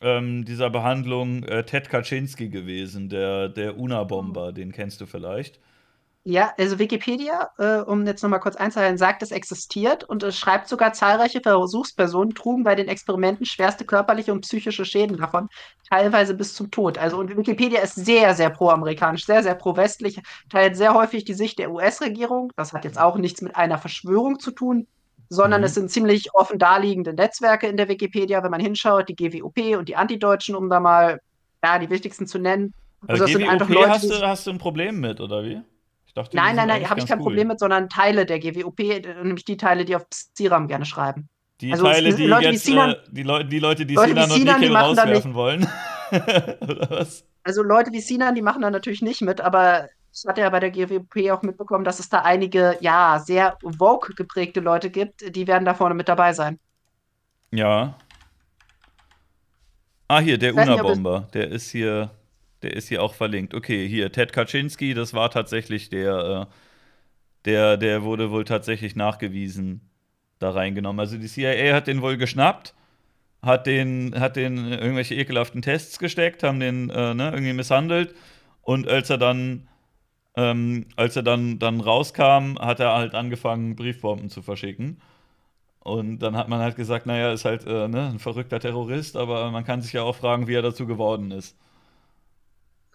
ähm, dieser Behandlung äh, Ted Kaczynski gewesen, der, der UNA-Bomber, oh. den kennst du vielleicht. Ja, also Wikipedia, äh, um jetzt nochmal kurz einzuhalten, sagt, es existiert und es schreibt sogar, zahlreiche Versuchspersonen trugen bei den Experimenten schwerste körperliche und psychische Schäden davon, teilweise bis zum Tod. Also und Wikipedia ist sehr, sehr pro-amerikanisch, sehr, sehr pro-westlich, teilt sehr häufig die Sicht der US-Regierung. Das hat jetzt auch nichts mit einer Verschwörung zu tun, sondern mhm. es sind ziemlich offen darliegende Netzwerke in der Wikipedia, wenn man hinschaut, die GWOP und die Antideutschen, um da mal ja, die wichtigsten zu nennen. Also, also GWOP sind einfach Leute, hast, du, hast du ein Problem mit, oder wie? Dachte, nein, nein, nein, habe ich kein cool. Problem mit, sondern Teile der GWOP, äh, nämlich die Teile, die auf Psiram gerne schreiben. Die also Teile, die, Leute, jetzt, die, Sinan, äh, die, Le die Leute, die Leute Sinan, Sinan und Nikhil rauswerfen wollen. [laughs] Also Leute wie Sinan, die machen da natürlich nicht mit, aber ich hatte ja bei der GWP auch mitbekommen, dass es da einige, ja, sehr woke geprägte Leute gibt, die werden da vorne mit dabei sein. Ja. Ah, hier, der Unabomber, der ist hier der ist hier auch verlinkt. Okay, hier, Ted Kaczynski, das war tatsächlich der, äh, der, der wurde wohl tatsächlich nachgewiesen da reingenommen. Also die CIA hat den wohl geschnappt, hat den, hat den irgendwelche ekelhaften Tests gesteckt, haben den äh, ne, irgendwie misshandelt und als er dann ähm, als er dann, dann rauskam, hat er halt angefangen, Briefbomben zu verschicken. Und dann hat man halt gesagt, naja, ist halt äh, ne, ein verrückter Terrorist, aber man kann sich ja auch fragen, wie er dazu geworden ist.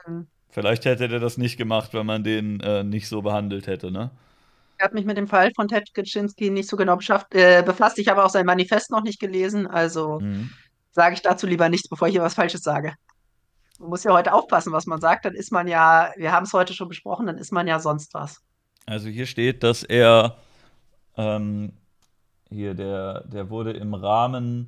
Mhm. Vielleicht hätte der das nicht gemacht, wenn man den äh, nicht so behandelt hätte, ne? Ich habe mich mit dem Fall von Ted Kaczynski nicht so genau äh, befasst. Ich habe auch sein Manifest noch nicht gelesen, also mhm. sage ich dazu lieber nichts, bevor ich hier was Falsches sage. Man muss ja heute aufpassen, was man sagt, dann ist man ja, wir haben es heute schon besprochen, dann ist man ja sonst was. Also hier steht, dass er ähm, hier, der, der wurde im Rahmen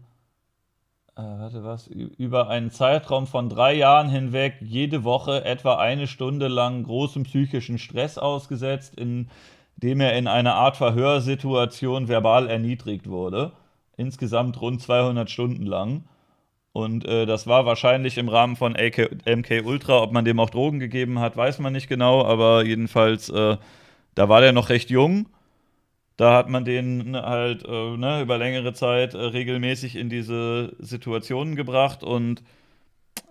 äh, warte, was, über einen Zeitraum von drei Jahren hinweg jede Woche etwa eine Stunde lang großem psychischen Stress ausgesetzt, indem er in einer Art Verhörsituation verbal erniedrigt wurde. Insgesamt rund 200 Stunden lang. Und äh, das war wahrscheinlich im Rahmen von AK, MK Ultra. Ob man dem auch Drogen gegeben hat, weiß man nicht genau. Aber jedenfalls, äh, da war der noch recht jung. Da hat man den ne, halt äh, ne, über längere Zeit äh, regelmäßig in diese Situationen gebracht und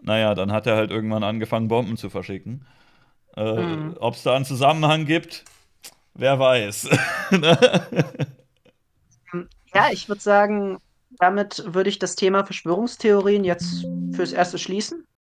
naja, dann hat er halt irgendwann angefangen, Bomben zu verschicken. Äh, mhm. Ob es da einen Zusammenhang gibt, wer weiß. [laughs] Ne? ja, ich würde sagen, damit würde ich das Thema Verschwörungstheorien jetzt fürs Erste schließen.